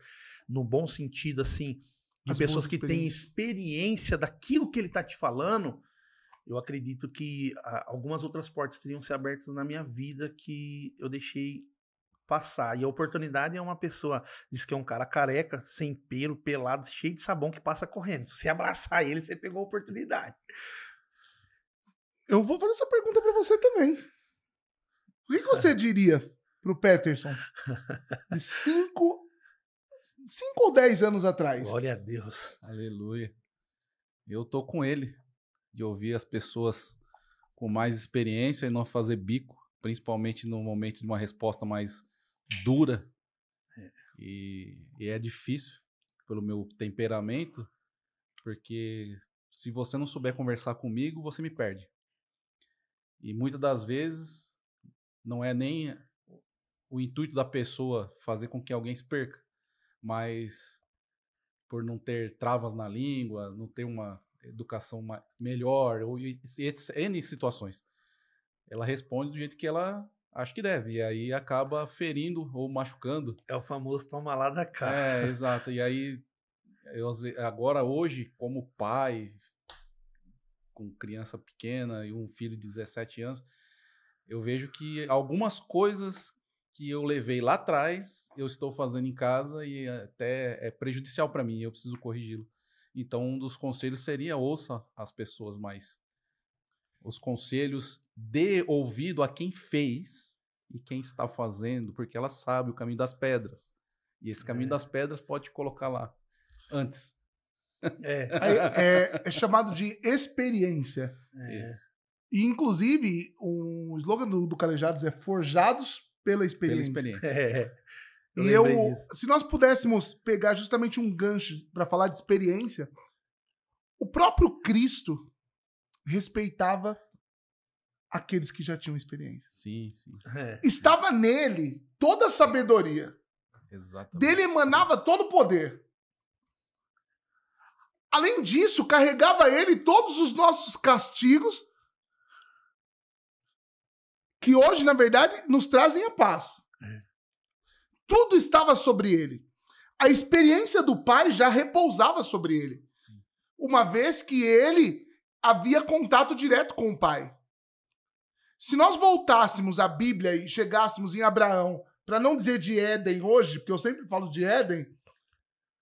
C: no bom sentido, assim, de As pessoas que têm experiência daquilo que ele está te falando, eu acredito que a, ah, algumas outras portas teriam se abertas na minha vida que eu deixei passar. E a oportunidade é uma pessoa, diz que é um cara careca, sem pelo, pelado, cheio de sabão que passa correndo. Se você abraçar ele, você pegou a oportunidade.
A: Eu vou fazer essa pergunta para você também. O que, você é. diria pro Peterson de 5 5 ou 10 anos atrás? Glória
B: a Deus. Aleluia. Eu tô com ele de ouvir as pessoas com mais experiência e não fazer bico, principalmente no momento de uma resposta mais dura. É. E, e é difícil pelo meu temperamento, porque se você não souber conversar comigo, você me perde. E muitas das vezes não é nem o intuito da pessoa fazer com que alguém se perca, mas por não ter travas na língua, não ter uma educação melhor, ou N situações. Ela responde do jeito que ela acha que deve. E aí acaba ferindo ou machucando. É o famoso toma lá da cara. É, exato. E aí, eu, agora hoje, como pai, com criança pequena e um filho de 17 anos, eu vejo que algumas coisas que eu levei lá atrás, eu estou fazendo em casa e até é prejudicial para mim, eu preciso corrigi-lo. Então, um dos conselhos seria ouça as pessoas mais. Os conselhos dê ouvido a quem fez e quem está fazendo, porque ela sabe o caminho das pedras. E esse caminho é. das pedras pode colocar lá antes. É. é. é, chamado de
A: experiência. É. E, inclusive, o um slogan do, do Calejados é Forjados pela Experiência. Pela experiência. É. Eu e eu, disso. se nós pudéssemos pegar justamente um gancho para falar de experiência, o próprio Cristo respeitava aqueles que já tinham experiência.
B: Sim, sim. É.
A: Estava nele toda a sabedoria. Exatamente. Dele emanava todo o poder. Além disso, carregava ele todos os nossos castigos, que hoje, na verdade, nos trazem a paz. É. Tudo estava sobre ele. A experiência do Pai já repousava sobre ele, uma vez que ele havia contato direto com o Pai. Se nós voltássemos à Bíblia e chegássemos em Abraão, para não dizer de Éden hoje, porque eu sempre falo de Éden,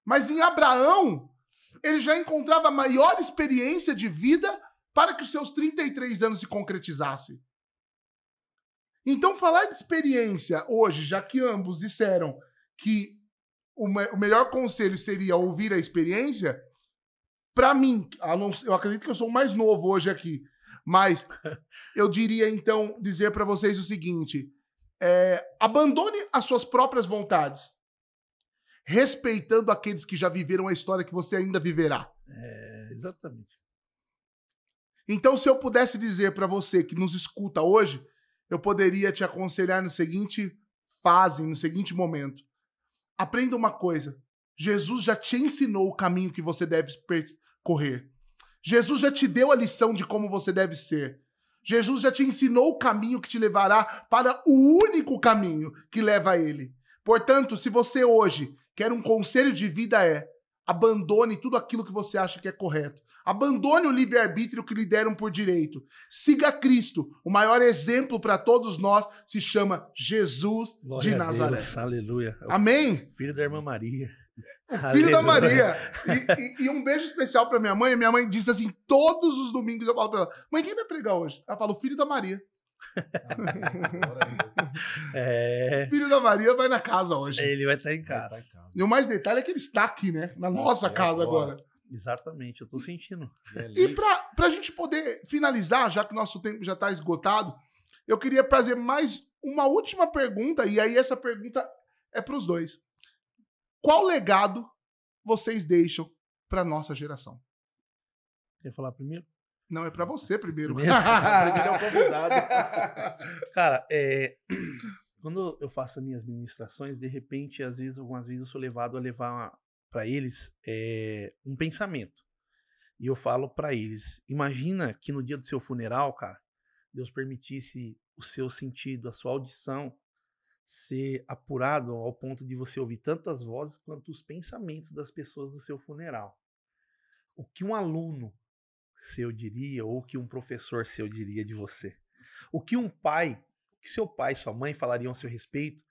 A: mas em Abraão, ele já encontrava maior experiência de vida para que os seus 33 anos se concretizasse. Então, falar de experiência hoje, já que ambos disseram que o, me o melhor conselho seria ouvir a experiência, para mim, eu acredito que eu sou o mais novo hoje aqui, mas eu diria então dizer para vocês o seguinte: é, abandone as suas próprias vontades respeitando aqueles que já viveram a história que você ainda viverá.
C: É, exatamente.
A: Então, se eu pudesse dizer para você que nos escuta hoje, eu poderia te aconselhar no seguinte fase, no seguinte momento. Aprenda uma coisa. Jesus já te ensinou o caminho que você deve percorrer. Jesus já te deu a lição de como você deve ser. Jesus já te ensinou o caminho que te levará para o único caminho que leva a ele. Portanto, se você hoje quer um conselho de vida, é abandone tudo aquilo que você acha que é correto. Abandone o livre-arbítrio que lhe deram por direito. Siga Cristo. O maior exemplo para todos nós se chama Jesus Glória de Nazaré. Deus,
C: aleluia. Amém? Filho da irmã Maria. É, filho aleluia. da Maria.
A: E, e, e, um beijo especial para minha mãe. Minha mãe diz assim: todos os domingos eu falo para ela: Mãe, quem vai pregar hoje? Ela fala: O filho da Maria
C: é... é. Filho da Maria vai na casa hoje. Ele vai tá estar tá em casa. Tá em casa.
A: E o mais detalhe é que ele está aqui, né? Na nossa é casa agora.
C: agora. Exatamente, eu tô sentindo. E
A: pra, pra gente poder finalizar, já que nosso tempo já tá esgotado, eu queria fazer mais uma última pergunta, e aí essa pergunta é para os dois. Qual legado vocês deixam para nossa geração?
C: Quer falar primeiro? Não, é para você primeiro. Primeiro, primeiro é o convidado. Cara, é, quando eu faço as minhas ministrações, de repente, às vezes, algumas vezes eu sou levado a levar para eles é, um pensamento. E eu falo para eles: imagina que no dia do seu funeral, cara, Deus permitisse o seu sentido, a sua audição ser apurado ao ponto de você ouvir tanto as vozes quanto os pensamentos das pessoas do seu funeral. O que um aluno seu diria ou o que um professor seu diria de você? O que um pai, o que seu pai e sua mãe falariam a seu respeito?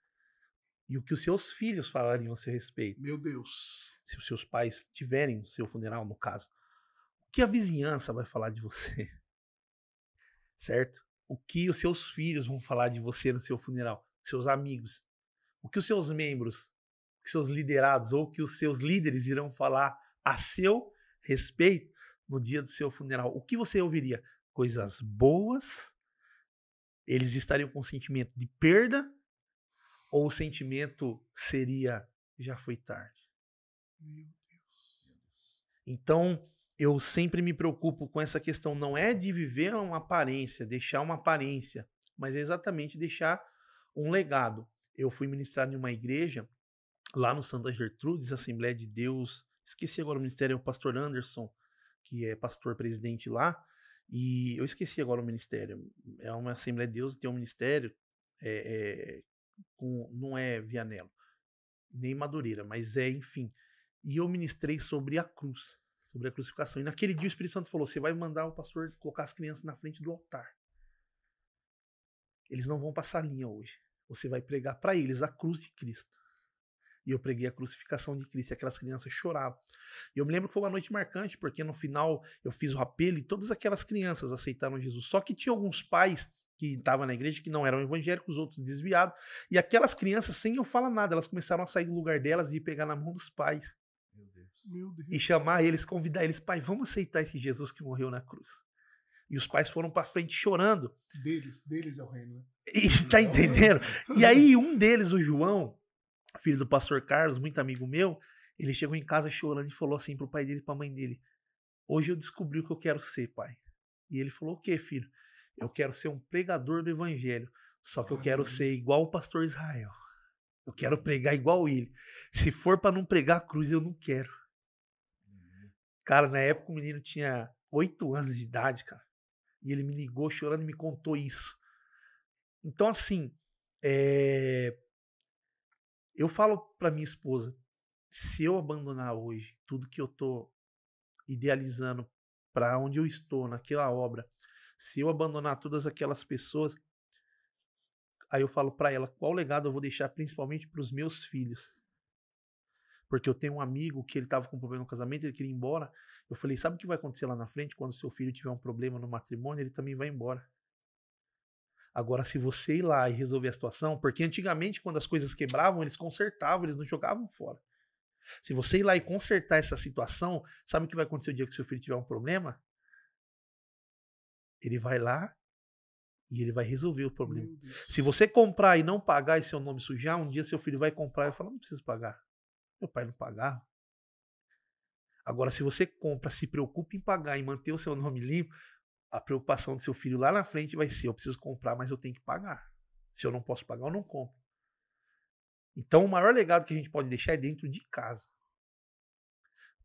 C: E o que os seus filhos falariam a seu respeito? Meu Deus. Se os seus pais tiverem o seu funeral, no caso. O que a vizinhança vai falar de você? Certo? O que os seus filhos vão falar de você no seu funeral? Seus amigos? O que os seus membros, que seus liderados ou que os seus líderes irão falar a seu respeito? no dia do seu funeral, o que você ouviria? Coisas boas? Eles estariam com o sentimento de perda? Ou o sentimento seria já foi tarde? Meu Deus. Então, eu sempre me preocupo com essa questão, não é de viver uma aparência, deixar uma aparência, mas é exatamente deixar um legado. Eu fui ministrado em uma igreja lá no Santa Gertrudes, Assembleia de Deus, esqueci agora o ministério, é o pastor Anderson, que é pastor presidente lá, e eu esqueci agora o ministério. É uma Assembleia de Deus tem um ministério, é, é, com, não é Vianello, nem Madureira, mas é, enfim. E eu ministrei sobre a cruz, sobre a crucificação. E naquele dia o Espírito Santo falou: você vai mandar o pastor colocar as crianças na frente do altar. Eles não vão passar linha hoje. Você vai pregar para eles a cruz de Cristo. E eu preguei a crucificação de Cristo, e aquelas crianças choravam. E eu me lembro que foi uma noite marcante, porque no final eu fiz o apelo e todas aquelas crianças aceitaram Jesus. Só que tinha alguns pais que estavam na igreja, que não eram evangélicos, outros desviados. E aquelas crianças, sem eu falar nada, elas começaram a sair do lugar delas e pegar na mão dos pais. Meu Deus. Meu Deus. E chamar eles, convidar eles, pai, vamos aceitar esse Jesus que morreu na cruz. E os pais foram para frente chorando. Deles, deles é o reino, né? E, tá entendendo? E aí um deles, o João, filho do pastor Carlos, muito amigo meu, ele chegou em casa chorando e falou assim pro pai dele e pra mãe dele: Hoje eu descobri o que eu quero ser, pai. E ele falou: O que, filho? Eu quero ser um pregador do evangelho. Só que eu quero ser igual o pastor Israel. Eu quero pregar igual ele. Se for para não pregar a cruz, eu não quero. Uhum. Cara, na época o menino tinha oito anos de idade, cara. E ele me ligou chorando e me contou isso. Então, assim, é... Eu falo para minha esposa, se eu abandonar hoje tudo que eu tô idealizando para onde eu estou naquela obra, se eu abandonar todas aquelas pessoas, aí eu falo para ela qual legado eu vou deixar principalmente para os meus filhos. Porque eu tenho um amigo que ele tava com um problema no casamento, ele queria ir embora. Eu falei: "Sabe o que vai acontecer lá na frente quando seu filho tiver um problema no matrimônio, ele também vai embora". Agora, se você ir lá e resolver a situação, porque antigamente, quando as coisas quebravam, eles consertavam, eles não jogavam fora. Se você ir lá e consertar essa situação, sabe o que vai acontecer o dia que seu filho tiver um problema? Ele vai lá e ele vai resolver o problema. Se você comprar e não pagar e seu nome sujar, um dia seu filho vai comprar e fala: não preciso pagar. Meu pai não pagava. Agora, se você compra, se preocupa em pagar e manter o seu nome limpo, a preocupação do seu filho lá na frente vai ser: eu preciso comprar, mas eu tenho que pagar. Se eu não posso pagar, eu não compro. Então, o maior legado que a gente pode deixar é dentro de casa.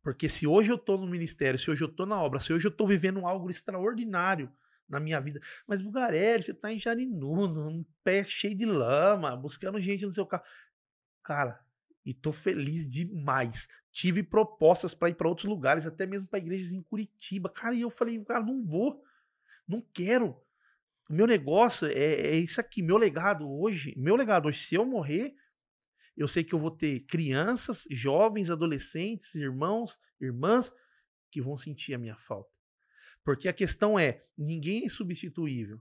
C: Porque se hoje eu estou no ministério, se hoje eu estou na obra, se hoje eu estou vivendo algo extraordinário na minha vida. Mas, Bugarelli, você está em Jarinu, um pé cheio de lama, buscando gente no seu carro. Cara, e tô feliz demais. Tive propostas para ir para outros lugares, até mesmo para igrejas em Curitiba. Cara, e eu falei, cara, não vou. Não quero. Meu negócio é, é isso aqui. Meu legado hoje, meu legado hoje, se eu morrer, eu sei que eu vou ter crianças, jovens, adolescentes, irmãos, irmãs que vão sentir a minha falta. Porque a questão é, ninguém é substituível.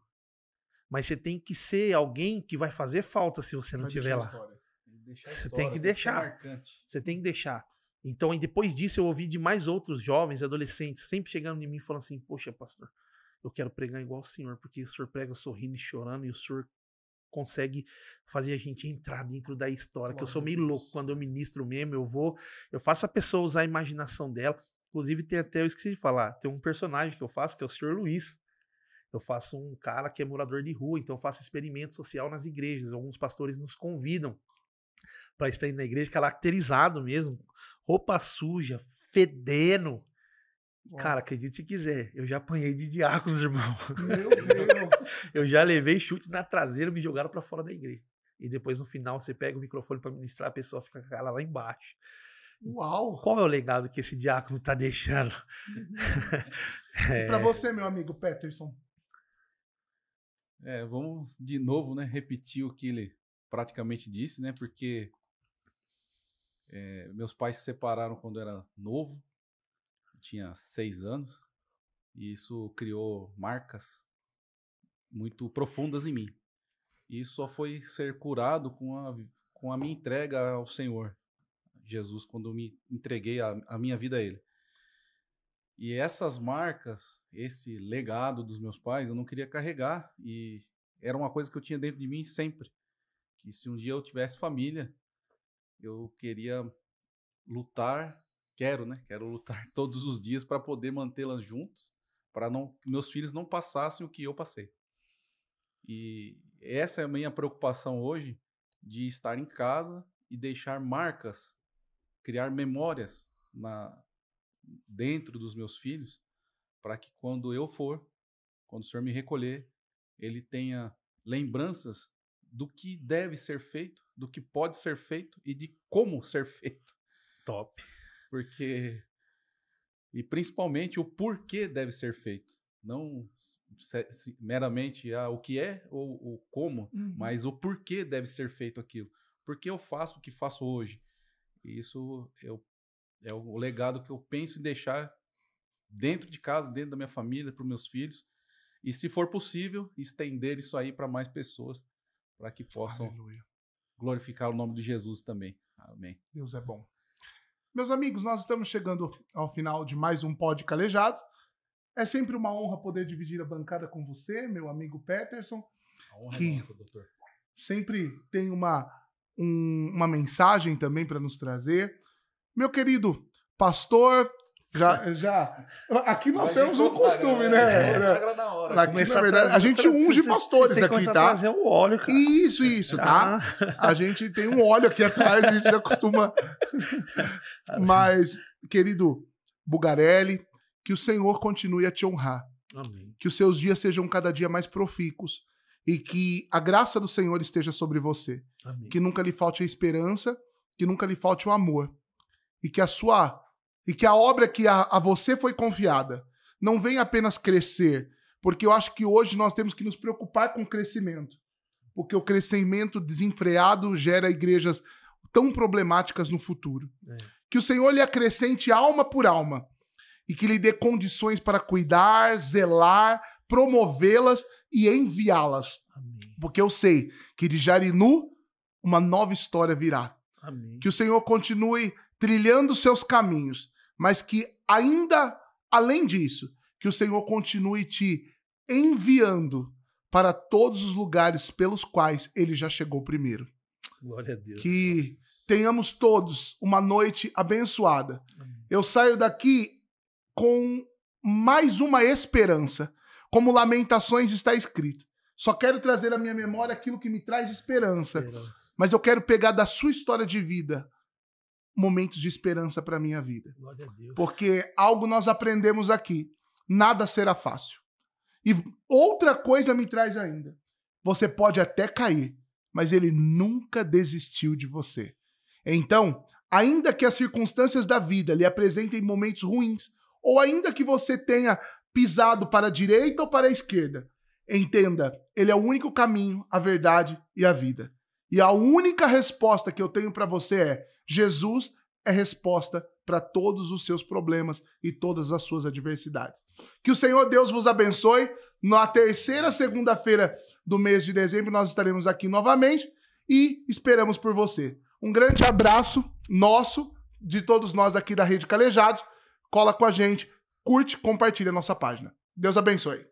C: Mas você tem que ser alguém que vai fazer falta se você não estiver lá. Você tem que deixar. Você tem que deixar. Então, depois disso, eu ouvi de mais outros jovens, adolescentes, sempre chegando em mim e falando assim: Poxa, pastor, eu quero pregar igual o Senhor, porque o Senhor prega sorrindo e chorando, e o Senhor consegue fazer a gente entrar dentro da história, que eu sou meio Deus. louco quando eu ministro mesmo, eu vou, eu faço a pessoa usar a imaginação dela. Inclusive tem até, eu esqueci de falar, tem um personagem que eu faço que é o Senhor Luiz. Eu faço um cara que é morador de rua, então eu faço experimento social nas igrejas. Alguns pastores nos convidam para estar na igreja caracterizado mesmo, roupa suja, fedendo, Cara, acredite se quiser, eu já apanhei de diáconos, irmão. Meu Deus! eu já levei chute na traseira, me jogaram para fora da igreja. E depois no final você pega o microfone para ministrar, a pessoa fica com a cara lá embaixo. Uau! Qual é o legado que esse diácono tá deixando?
B: Para é.
A: você, meu amigo Peterson.
B: É, vamos de novo, né, repetir o que ele praticamente disse, né? Porque é, meus pais se separaram quando eu era novo, tinha seis anos e isso criou marcas muito profundas em mim. E só foi ser curado com a, com a minha entrega ao Senhor Jesus, quando eu me entreguei a, a minha vida a Ele. E essas marcas, esse legado dos meus pais, eu não queria carregar e era uma coisa que eu tinha dentro de mim sempre. Que se um dia eu tivesse família, eu queria lutar quero, né? Quero lutar todos os dias para poder mantê-las juntos, para não meus filhos não passassem o que eu passei. E essa é a minha preocupação hoje de estar em casa e deixar marcas, criar memórias na dentro dos meus filhos, para que quando eu for, quando o Senhor me recolher, ele tenha lembranças do que deve ser feito, do que pode ser feito e de como ser feito. Top porque. E principalmente o porquê deve ser feito. Não meramente ah, o que é ou o como, uhum. mas o porquê deve ser feito aquilo. porque eu faço o que faço hoje? E isso eu, é o legado que eu penso em deixar dentro de casa, dentro da minha família, para os meus filhos. E, se for possível, estender isso aí para mais pessoas, para que possam Aleluia. glorificar o nome de Jesus também. Amém.
A: Deus é bom. Meus amigos, nós estamos chegando ao final de mais um Pod Calejado. É sempre uma honra poder dividir a bancada com você, meu amigo Peterson.
B: A honra é que é nossa, doutor.
A: Sempre tem uma, um, uma mensagem também para nos trazer. Meu querido pastor, já, é. já. Aqui nós temos um costume, né? É. na hora. Aqui, na verdade, a gente unge pastores aqui, tá? Trazer o óleo, cara. Isso, isso, tá? Ah. A gente tem um óleo aqui atrás, a gente já costuma. Mas, querido Bugarelli, que o Senhor continue a te honrar. Amém. Que os seus dias sejam cada dia mais profícuos e que a graça do Senhor esteja sobre você. Amém. Que nunca lhe falte a esperança, que nunca lhe falte o amor e que a sua e que a obra que a, a você foi confiada não venha apenas crescer, porque eu acho que hoje nós temos que nos preocupar com o crescimento, porque o crescimento desenfreado gera igrejas tão problemáticas no futuro. É. Que o Senhor lhe acrescente alma por alma e que lhe dê condições para cuidar, zelar, promovê-las e enviá-las. Porque eu sei que de Jarinu uma nova história virá. Amém. Que o Senhor continue trilhando seus caminhos, mas que ainda além disso, que o Senhor continue te enviando para todos os lugares pelos quais ele já chegou primeiro. Glória a Deus. Que tenhamos todos uma noite abençoada. Eu saio daqui com mais uma esperança, como Lamentações está escrito. Só quero trazer à minha memória aquilo que me traz esperança. esperança. Mas eu quero pegar da sua história de vida momentos de esperança para minha vida. Porque algo nós aprendemos aqui, nada será fácil. E outra coisa me traz ainda. Você pode até cair, mas ele nunca desistiu de você. Então, ainda que as circunstâncias da vida lhe apresentem momentos ruins, ou ainda que você tenha pisado para a direita ou para a esquerda, entenda, ele é o único caminho, a verdade e a vida. E a única resposta que eu tenho para você é: Jesus é resposta para todos os seus problemas e todas as suas adversidades. Que o Senhor Deus vos abençoe. Na terceira segunda-feira do mês de dezembro, nós estaremos aqui novamente e esperamos por você. Um grande abraço nosso, de todos nós aqui da Rede Calejados. Cola com a gente, curte, compartilha a nossa página. Deus abençoe.